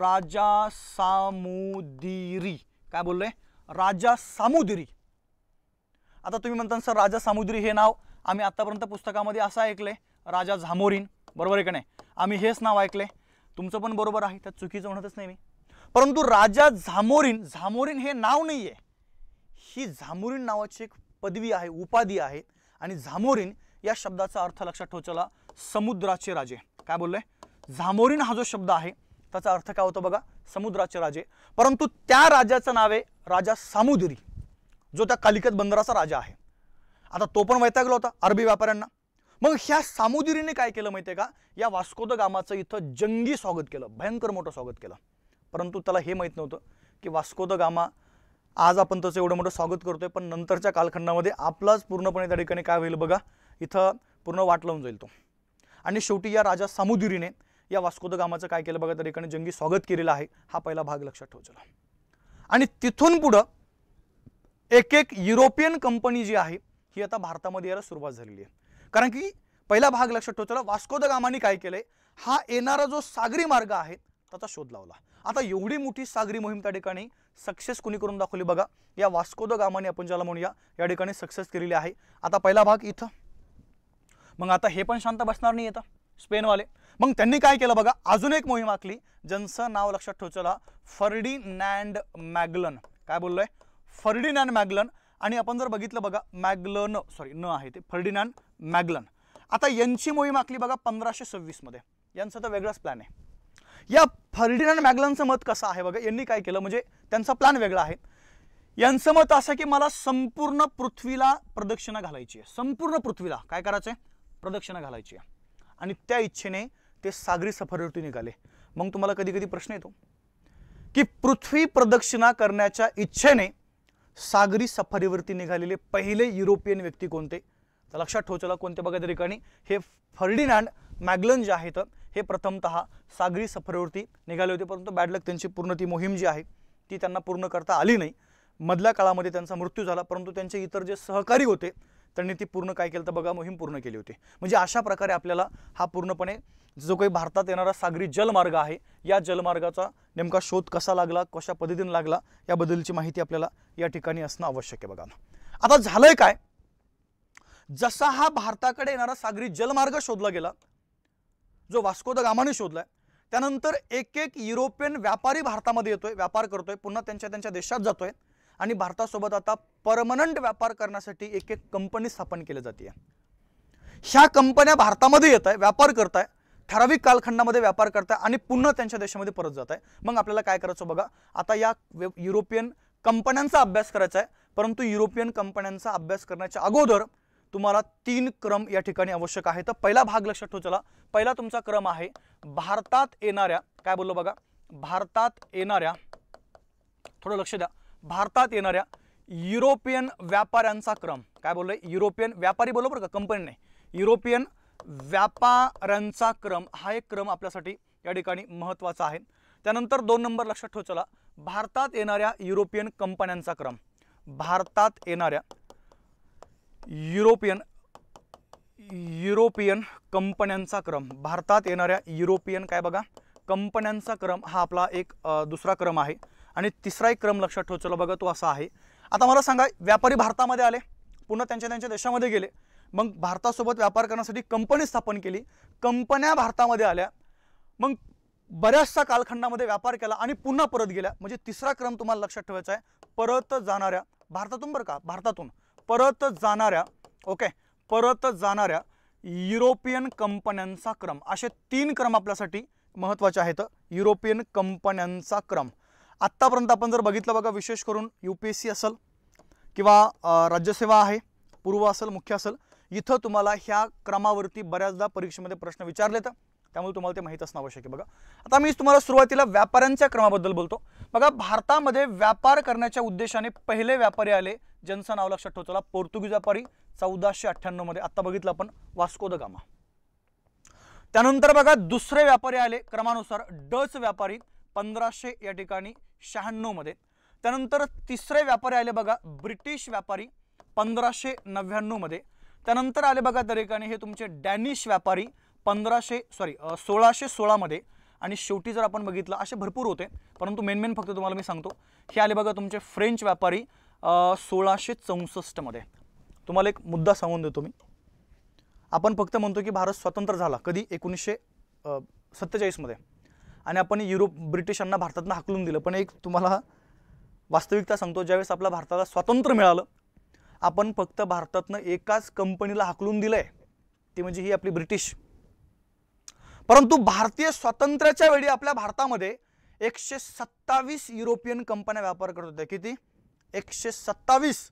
[SPEAKER 1] राजा सामुदिरी काय बोललोय राजा सामुदिरी आता तुम्ही म्हणता सर राजा सामुद्री हे नाव आम्ही आत्तापर्यंत पुस्तकामध्ये असं ऐकलं राजा झामोरीन बरोबर आहे का नाही आम्ही हेच नाव ऐकले तुमचं पण बरोबर आहे त्यात चुकीचं म्हणतच नाही मी परंतु राजा झामोरीन झामोरीन हे नाव नाही आहे ही झामोरीन नावाची एक पदवी आहे उपाधी आहे आणि झामोरीन या शब्दाचा अर्थ लक्षात ठेवचला समुद्राचे राजे काय बोलले झामोरीन हा जो शब्द आहे त्याचा अर्थ काय होतो बघा समुद्राचे राजे परंतु त्या राजाचं नाव आहे राजा सामुद्री जो त्या कालिकत बंदराचा राजा आहे आता तो पण वैतागला होता अरबी व्यापाऱ्यांना मग ह्या सामुदिरीने काय केलं माहिती आहे का या वास्कोद गामाचं इथं जंगी स्वागत केलं भयंकर मोठं स्वागत केलं परंतु त्याला हे माहीत नव्हतं की वास्कोद गामा आज आपण त्याचं एवढं मोठं स्वागत करतोय पण नंतरच्या कालखंडामध्ये आपलाच पूर्णपणे त्या ठिकाणी काय होईल बघा इथं पूर्ण वाट लावून जाईल तो आणि शेवटी या राजा सामुदिरीने या वास्कोद गामाचं काय केलं बघा त्या ठिकाणी जंगी स्वागत केलेलं आहे हा पहिला भाग लक्षात ठेवला आणि तिथून पुढं एक एक युरोपियन कंपनी जी आहे ही आता भारतामध्ये यायला सुरुवात झालेली आहे कारण की पहिला भाग लक्षात ठेवतो वास्को द गामाने काय केलंय हा येणारा जो सागरी मार्ग आहे त्याचा शोध लावला आता एवढी मोठी सागरी मोहीम त्या ठिकाणी सक्सेस कोणी करून दाखवली बघा या वास्को द गामाने आपण ज्याला म्हणूया या ठिकाणी सक्सेस केलेली आहे आता पहिला भाग इथं मग आता हे पण शांत बसणार नाही येतं स्पेनवाले मग त्यांनी काय केलं बघा अजून एक मोहीम आखली ज्यांचं नाव लक्षात फर्डी फर्डिनँड मॅगलन काय बोललोय फर्डिनॅन मॅगलन आणि आपण जर बघितलं बघा मॅगलन सॉरी न आहे ते फर्डिनॅन मॅगलन आता यांची मोहीम आखली बघा पंधराशे सव्वीसमध्ये यांचं तर वेगळाच प्लॅन आहे या फर्डिनॅन मॅगलनचं मत कसं आहे बघा यांनी काय केलं म्हणजे त्यांचा प्लॅन वेगळा आहे यांचं मत असं की मला संपूर्ण पृथ्वीला प्रदक्षिणा घालायची आहे संपूर्ण पृथ्वीला काय करायचं आहे प्रदक्षिणा घालायची आहे आणि त्या इच्छेने ते सागरी सफारीवरती निघाले मग तुम्हाला कधी कधी प्रश्न येतो की पृथ्वी प्रदक्षिणा करण्याच्या इच्छेने सागरी सफारीवरती निघालेले पहिले युरोपियन व्यक्ती कोणते तर लक्षात चला कोणत्या बघा ठिकाणी हे फर्डिनांड मॅगलन जे आहेत हे प्रथमत सागरी सफारीवरती निघाले होते परंतु बॅडलक त्यांची पूर्ण ती मोहीम जी आहे ती त्यांना पूर्ण करता आली नाही मधल्या काळामध्ये त्यांचा मृत्यू झाला परंतु त्यांचे इतर जे सहकारी होते त्यांनी ती पूर्ण काय केलं तर बघा मोहीम पूर्ण केली होती म्हणजे अशा प्रकारे आपल्याला हा पूर्णपणे जो काही भारतात येणारा सागरी जलमार्ग आहे या जलमार्गाचा नेमका शोध कसा लागला कशा पद्धतीने लागला याबद्दलची माहिती आपल्याला या ठिकाणी असणं आवश्यक आहे बघा आता झालंय काय जसा हा भारताकडे येणारा सागरी जलमार्ग शोधला गेला जो वास्को द गामाने शोधलाय त्यानंतर एक एक युरोपियन व्यापारी भारतामध्ये येतोय व्यापार करतोय पुन्हा त्यांच्या त्यांच्या देशात जातोय आणि भारतासोबत आता परमनंट व्यापार करण्यासाठी एक एक कंपनी स्थापन केली जाते ह्या कंपन्या भारतामध्ये येत आहे व्यापार करताय ठराविक कालखंडामध्ये व्यापार करत आहे आणि पुन्हा त्यांच्या देशामध्ये परत जात आहे मग आपल्याला काय करायचं बघा आता या युरोपियन कंपन्यांचा अभ्यास करायचा आहे परंतु युरोपियन कंपन्यांचा अभ्यास करण्याच्या अगोदर तुम्हाला तीन क्रम या ठिकाणी आवश्यक आहे तर पहिला भाग लक्षात ठेव चला पहिला तुमचा क्रम आहे भारतात येणाऱ्या काय बोललो बघा भारतात येणाऱ्या थोडं लक्ष द्या भारतात येणाऱ्या युरोपियन व्यापाऱ्यांचा क्रम काय बोललोय युरोपियन व्यापारी बोलो बरं का कंपनी नाही युरोपियन व्यापारांचा क्रम हा एक क्रम आपल्यासाठी या ठिकाणी महत्त्वाचा आहे त्यानंतर दोन नंबर लक्षात ठेव चला भारतात येणाऱ्या युरोपियन कंपन्यांचा क्रम भारतात येणाऱ्या युरोपियन युरोपियन कंपन्यांचा क्रम भारतात येणाऱ्या युरोपियन काय बघा कंपन्यांचा क्रम हा आपला एक दुसरा क्रम आहे आणि तिसरा एक क्रम लक्षात ठेव बघा तो असा आहे आता मला सांगा व्यापारी भारतामध्ये आले पुन्हा त्यांच्या त्यांच्या देशामध्ये गेले मग भारतासोबत व्यापार करण्यासाठी कंपनी स्थापन केली कंपन्या भारतामध्ये आल्या मग बऱ्याचशा कालखंडामध्ये व्यापार केला आणि पुन्हा परत गेल्या म्हणजे तिसरा क्रम तुम्हाला लक्षात ठेवायचा आहे परत जाणाऱ्या भारतातून बरं का भारतातून परत जाणाऱ्या ओके परत जाणाऱ्या युरोपियन कंपन्यांचा क्रम असे तीन क्रम आपल्यासाठी महत्त्वाचे आहेत युरोपियन कंपन्यांचा क्रम आत्तापर्यंत आपण जर बघितलं बघा विशेष करून यू पी एस सी असेल किंवा राज्यसेवा आहे पूर्व असेल मुख्य असेल इथं तुम्हाला ह्या क्रमावरती बऱ्याचदा परीक्षेमध्ये प्रश्न विचारलेत त्यामुळे तुम्हाला ते माहीत असणं आवश्यक आहे बघा आता मी तुम्हाला सुरुवातीला व्यापाऱ्यांच्या क्रमाबद्दल बोलतो बघा भारतामध्ये व्यापार करण्याच्या उद्देशाने पहिले व्यापारी आले ज्यांचं नाव लक्षात ठेवतो पोर्तुगीज व्यापारी चौदाशे अठ्ठ्याण्णवमध्ये आता बघितलं आपण वास्को द गामा त्यानंतर बघा दुसरे व्यापारी आले क्रमानुसार डच व्यापारी पंधराशे या ठिकाणी शहाण्णवमध्ये त्यानंतर तिसरे व्यापारी आले बघा ब्रिटिश व्यापारी पंधराशे नव्याण्णवमध्ये त्यानंतर आले बघा दरेकाने हे तुमचे डॅनिश व्यापारी पंधराशे सॉरी सोळाशे सोळामध्ये आणि शेवटी जर आपण बघितलं असे भरपूर होते परंतु मेन मेन फक्त तुम्हाला मी सांगतो हे आले बघा तुमचे फ्रेंच व्यापारी सोळाशे चौसष्टमध्ये तुम्हाला एक मुद्दा सांगून देतो मी आपण फक्त म्हणतो की भारत स्वतंत्र झाला कधी एकोणीसशे सत्तेचाळीसमध्ये आणि आपण युरोप ब्रिटिशांना भारतातनं हाकलून दिलं पण एक तुम्हाला वास्तविकता सांगतो ज्यावेळेस आपल्या भारताला स्वातंत्र्य मिळालं आपण फक्त भारतातनं एकाच कंपनीला हाकलून दिलंय ती म्हणजे ही आपली ब्रिटिश परंतु भारतीय स्वातंत्र्याच्या वेळी आपल्या भारतामध्ये एकशे सत्तावीस युरोपियन कंपन्या व्यापार करत होत्या किती एकशे सत्तावीस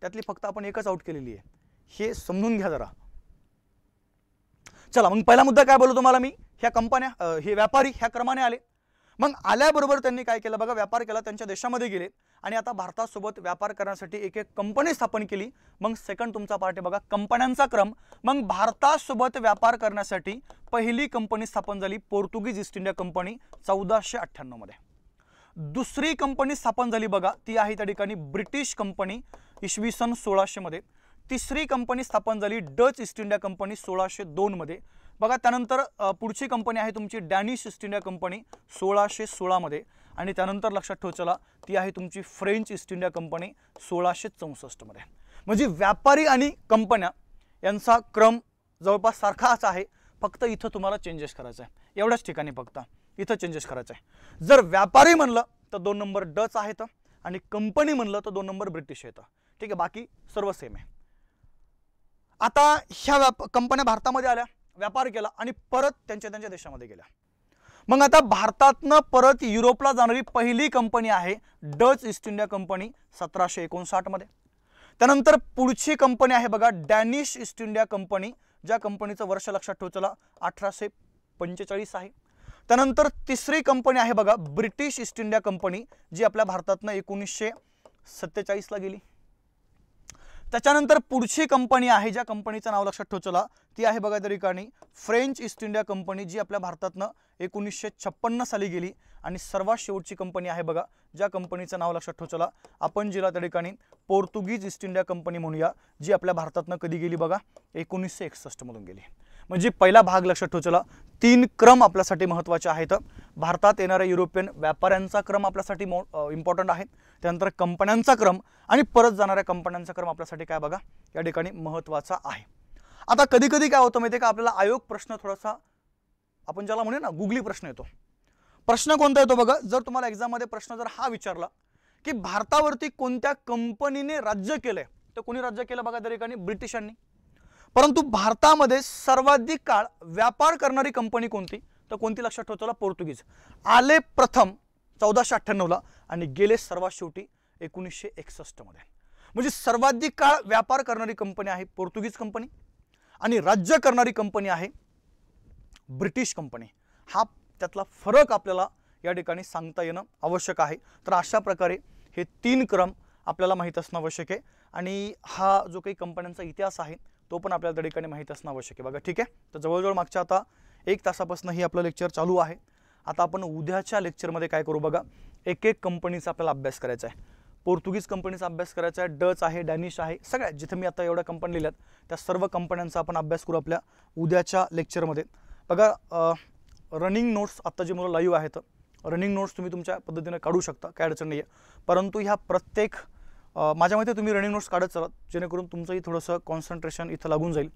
[SPEAKER 1] त्यातली फक्त आपण एकच आउट केलेली आहे हे समजून घ्या जरा चला मग पहिला मुद्दा काय बोलू तुम्हाला मी ह्या कंपन्या हे व्यापारी ह्या क्रमाने आले मग आल्याबरोबर त्यांनी काय केलं बघा व्यापार केला त्यांच्या देशामध्ये गेले आणि आता भारतासोबत व्यापार करण्यासाठी एक एक कंपनी स्थापन केली मग सेकंड तुमचा पार्ट आहे बघा कंपन्यांचा क्रम मग भारतासोबत व्यापार करण्यासाठी पहिली कंपनी स्थापन झाली पोर्तुगीज ईस्ट इंडिया कंपनी चौदाशे अठ्ठ्याण्णवमध्ये दुसरी कंपनी स्थापन झाली बघा ती आहे त्या ठिकाणी ब्रिटिश कंपनी इसवी सन सोळाशेमध्ये तिसरी कंपनी स्थापन झाली डच ईस्ट इंडिया कंपनी सोळाशे दोनमध्ये बघा त्यानंतर पुढची कंपनी आहे तुमची डॅनिश ईस्ट इंडिया कंपनी सोळाशे सोळामध्ये आणि त्यानंतर लक्षात ठेवचेला ती आहे तुमची फ्रेंच ईस्ट इंडिया कंपनी सोळाशे चौसष्टमध्ये म्हणजे व्यापारी आणि कंपन्या यांचा क्रम जवळपास सारखाच आहे फक्त इथं तुम्हाला चेंजेस करायचं आहे एवढ्याच ठिकाणी फक्त इथं चेंजेस करायचं आहे जर व्यापारी म्हणलं तर दोन नंबर डच आहेत आणि कंपनी म्हणलं तर दोन नंबर ब्रिटिश आहेत ठीक आहे बाकी सर्व सेम आहे आता ह्या व्याप कंपन्या भारतामध्ये आल्या व्यापार केला आणि परत त्यांच्या त्यांच्या देशामध्ये गेल्या मग आता भारतातनं परत युरोपला जाणारी पहिली कंपनी आहे डच ईस्ट इंडिया कंपनी सतराशे एकोणसाठमध्ये त्यानंतर पुढची कंपनी आहे बघा डॅनिश ईस्ट इंडिया कंपनी ज्या कंपनीचं वर्ष लक्षात ठेवचला अठराशे पंचेचाळीस आहे त्यानंतर तिसरी कंपनी आहे बघा ब्रिटिश ईस्ट इंडिया कंपनी जी आपल्या भारतातनं एकोणीसशे सत्तेचाळीसला गेली त्याच्यानंतर पुढची कंपनी आहे ज्या कंपनीचं नाव लक्षात ठेवचला ती आहे बघा त्या ठिकाणी फ्रेंच ईस्ट इंडिया कंपनी जी आपल्या भारतातनं एकोणीसशे छप्पन्न साली गेली आणि सर्वात शेवटची कंपनी आहे बघा ज्या कंपनीचं नाव लक्षात ठेवचला आपण जिला त्या ठिकाणी पोर्तुगीज ईस्ट इंडिया कंपनी म्हणूया जी आपल्या भारतातनं कधी गेली बघा एकोणीसशे एकसष्टमधून गेली म्हणजे पहिला भाग लक्षात चला तीन क्रम आपल्यासाठी महत्त्वाचे आहेत भारतात येणाऱ्या युरोपियन व्यापाऱ्यांचा क्रम आपल्यासाठी मो इम्पॉर्टंट आहे त्यानंतर कंपन्यांचा क्रम आणि परत जाणाऱ्या कंपन्यांचा क्रम आपल्यासाठी काय बघा या ठिकाणी महत्त्वाचा आहे आता कधी कधी काय होतं माहिती आहे का आपल्याला आयोग प्रश्न थोडासा आपण ज्याला म्हणूया ना गुगली प्रश्न येतो प्रश्न कोणता येतो बघा जर तुम्हाला एक्झाममध्ये प्रश्न जर हा विचारला की भारतावरती कोणत्या कंपनीने राज्य केलंय तर कोणी राज्य केलं बघा त्या ठिकाणी ब्रिटिशांनी परंतु भारतामध्ये सर्वाधिक काळ व्यापार करणारी कंपनी कोणती तर कोणती लक्षात ठेवताला पोर्तुगीज आले प्रथम चौदाशे अठ्ठ्याण्णवला आणि गेले सर्वात शेवटी एकोणीसशे एकसष्टमध्ये म्हणजे सर्वाधिक काळ व्यापार करणारी कंपनी आहे पोर्तुगीज कंपनी आणि राज्य करणारी कंपनी आहे ब्रिटिश कंपनी हा त्यातला फरक आपल्याला या ठिकाणी सांगता येणं आवश्यक आहे तर अशा प्रकारे हे तीन क्रम आपल्याला माहीत असणं आवश्यक आहे आणि हा जो काही कंपन्यांचा इतिहास आहे तो पण आपल्या त्या ठिकाणी माहीत असणं आवश्यक आहे बघा ठीक आहे तर जवळजवळ मागच्या आता एक तासापासून ही आपलं लेक्चर चालू आहे आता आपण उद्याच्या लेक्चरमध्ये काय करू बघा एक एक कंपनीचा आपल्याला अभ्यास करायचा आहे पोर्तुगीज कंपनीचा अभ्यास करायचा आहे डच आहे डॅनिश आहे सगळ्या जिथे मी आता एवढ्या कंपनी लिहिल्यात त्या सर्व कंपन्यांचा आपण अभ्यास करू आपल्या उद्याच्या लेक्चरमध्ये बघा रनिंग नोट्स आत्ता जे मुलं लाईव्ह आहेत रनिंग नोट्स तुम्ही तुमच्या पद्धतीने काढू शकता काय अडचण नाही आहे परंतु ह्या प्रत्येक माझ्या मते तुम्ही रनिंग नोट्स काढत चला जेणेकरून तुमचंही थोडंसं कॉन्सन्ट्रेशन इथं लागून जाईल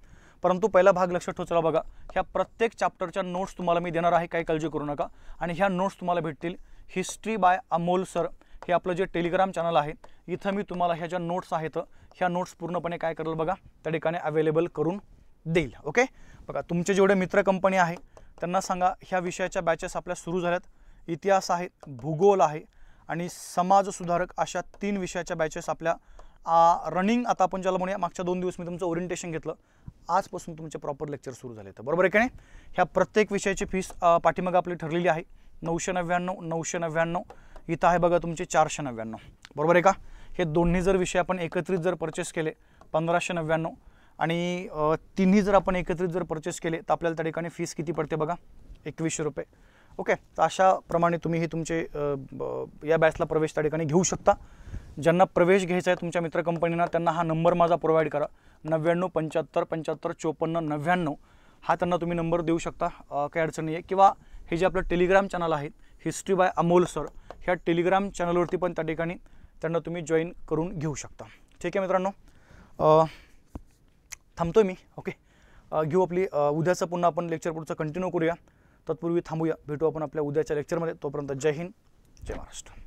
[SPEAKER 1] परंतु पहिला भाग लक्षात ठेवचा बघा ह्या प्रत्येक चॅप्टरच्या नोट्स तुम्हाला मी देणार आहे काही काळजी करू नका आणि ह्या नोट्स तुम्हाला भेटतील हिस्ट्री बाय अमोल सर हे आपलं जे टेलिग्राम चॅनल आहे इथं मी तुम्हाला ह्या ज्या नोट्स आहेत ह्या नोट्स पूर्णपणे काय करेल बघा त्या ठिकाणी अवेलेबल करून देईल ओके बघा तुमचे जेवढे मित्र कंपनी आहे त्यांना सांगा ह्या विषयाच्या बॅचेस आपल्या सुरू झाल्यात इतिहास आहे भूगोल आहे आणि समाजसुधारक अशा तीन विषयाच्या बॅचेस आपल्या रनिंग आता आपण ज्याला म्हणूया मागच्या दोन दिवस मी तुमचं ओरिएंटेशन घेतलं आजपासून तुमचे प्रॉपर लेक्चर सुरू झाले तर बरोबर आहे का नाही ह्या प्रत्येक विषयाची फीस पाठीमागं आपली ठरलेली आहे नऊशे नव्याण्णव नऊशे नव्याण्णव इथं आहे बघा तुमचे चारशे नव्याण्णव बरोबर आहे का हे दोन्ही जर विषय आपण एकत्रित जर परचेस केले पंधराशे नव्याण्णव आणि तिन्ही जर आपण एकत्रित जर परचेस केले तर आपल्याला त्या ठिकाणी फीस किती पडते बघा एकवीसशे रुपये ओके तर अशाप्रमाणे तुम्ही हे तुमचे या बॅचला प्रवेश त्या ठिकाणी घेऊ शकता ज्यांना प्रवेश घ्यायचा आहे तुमच्या मित्र कंपनीना त्यांना हा नंबर माझा प्रोव्हाइड करा नव्याण्णव पंच्याहत्तर पंच्याहत्तर चोपन्न नव्याण्णव हा त्यांना तुम्ही नंबर देऊ शकता काही अडचण आहे किंवा हे जे आपलं टेलिग्राम चॅनल आहे हिस्ट्री बाय अमोल सर ह्या टेलिग्राम चॅनलवरती पण त्या ठिकाणी त्यांना तुम्ही जॉईन करून घेऊ शकता ठीक आहे मित्रांनो थांबतो मी ओके घेऊ आपली उद्याचं पुन्हा आपण लेक्चर पुढचं कंटिन्यू करूया तत्पूर्वी थांबूया भेटू आपण आपल्या उद्याच्या लेक्चरमध्ये तोपर्यंत जय हिंद जय महाराष्ट्र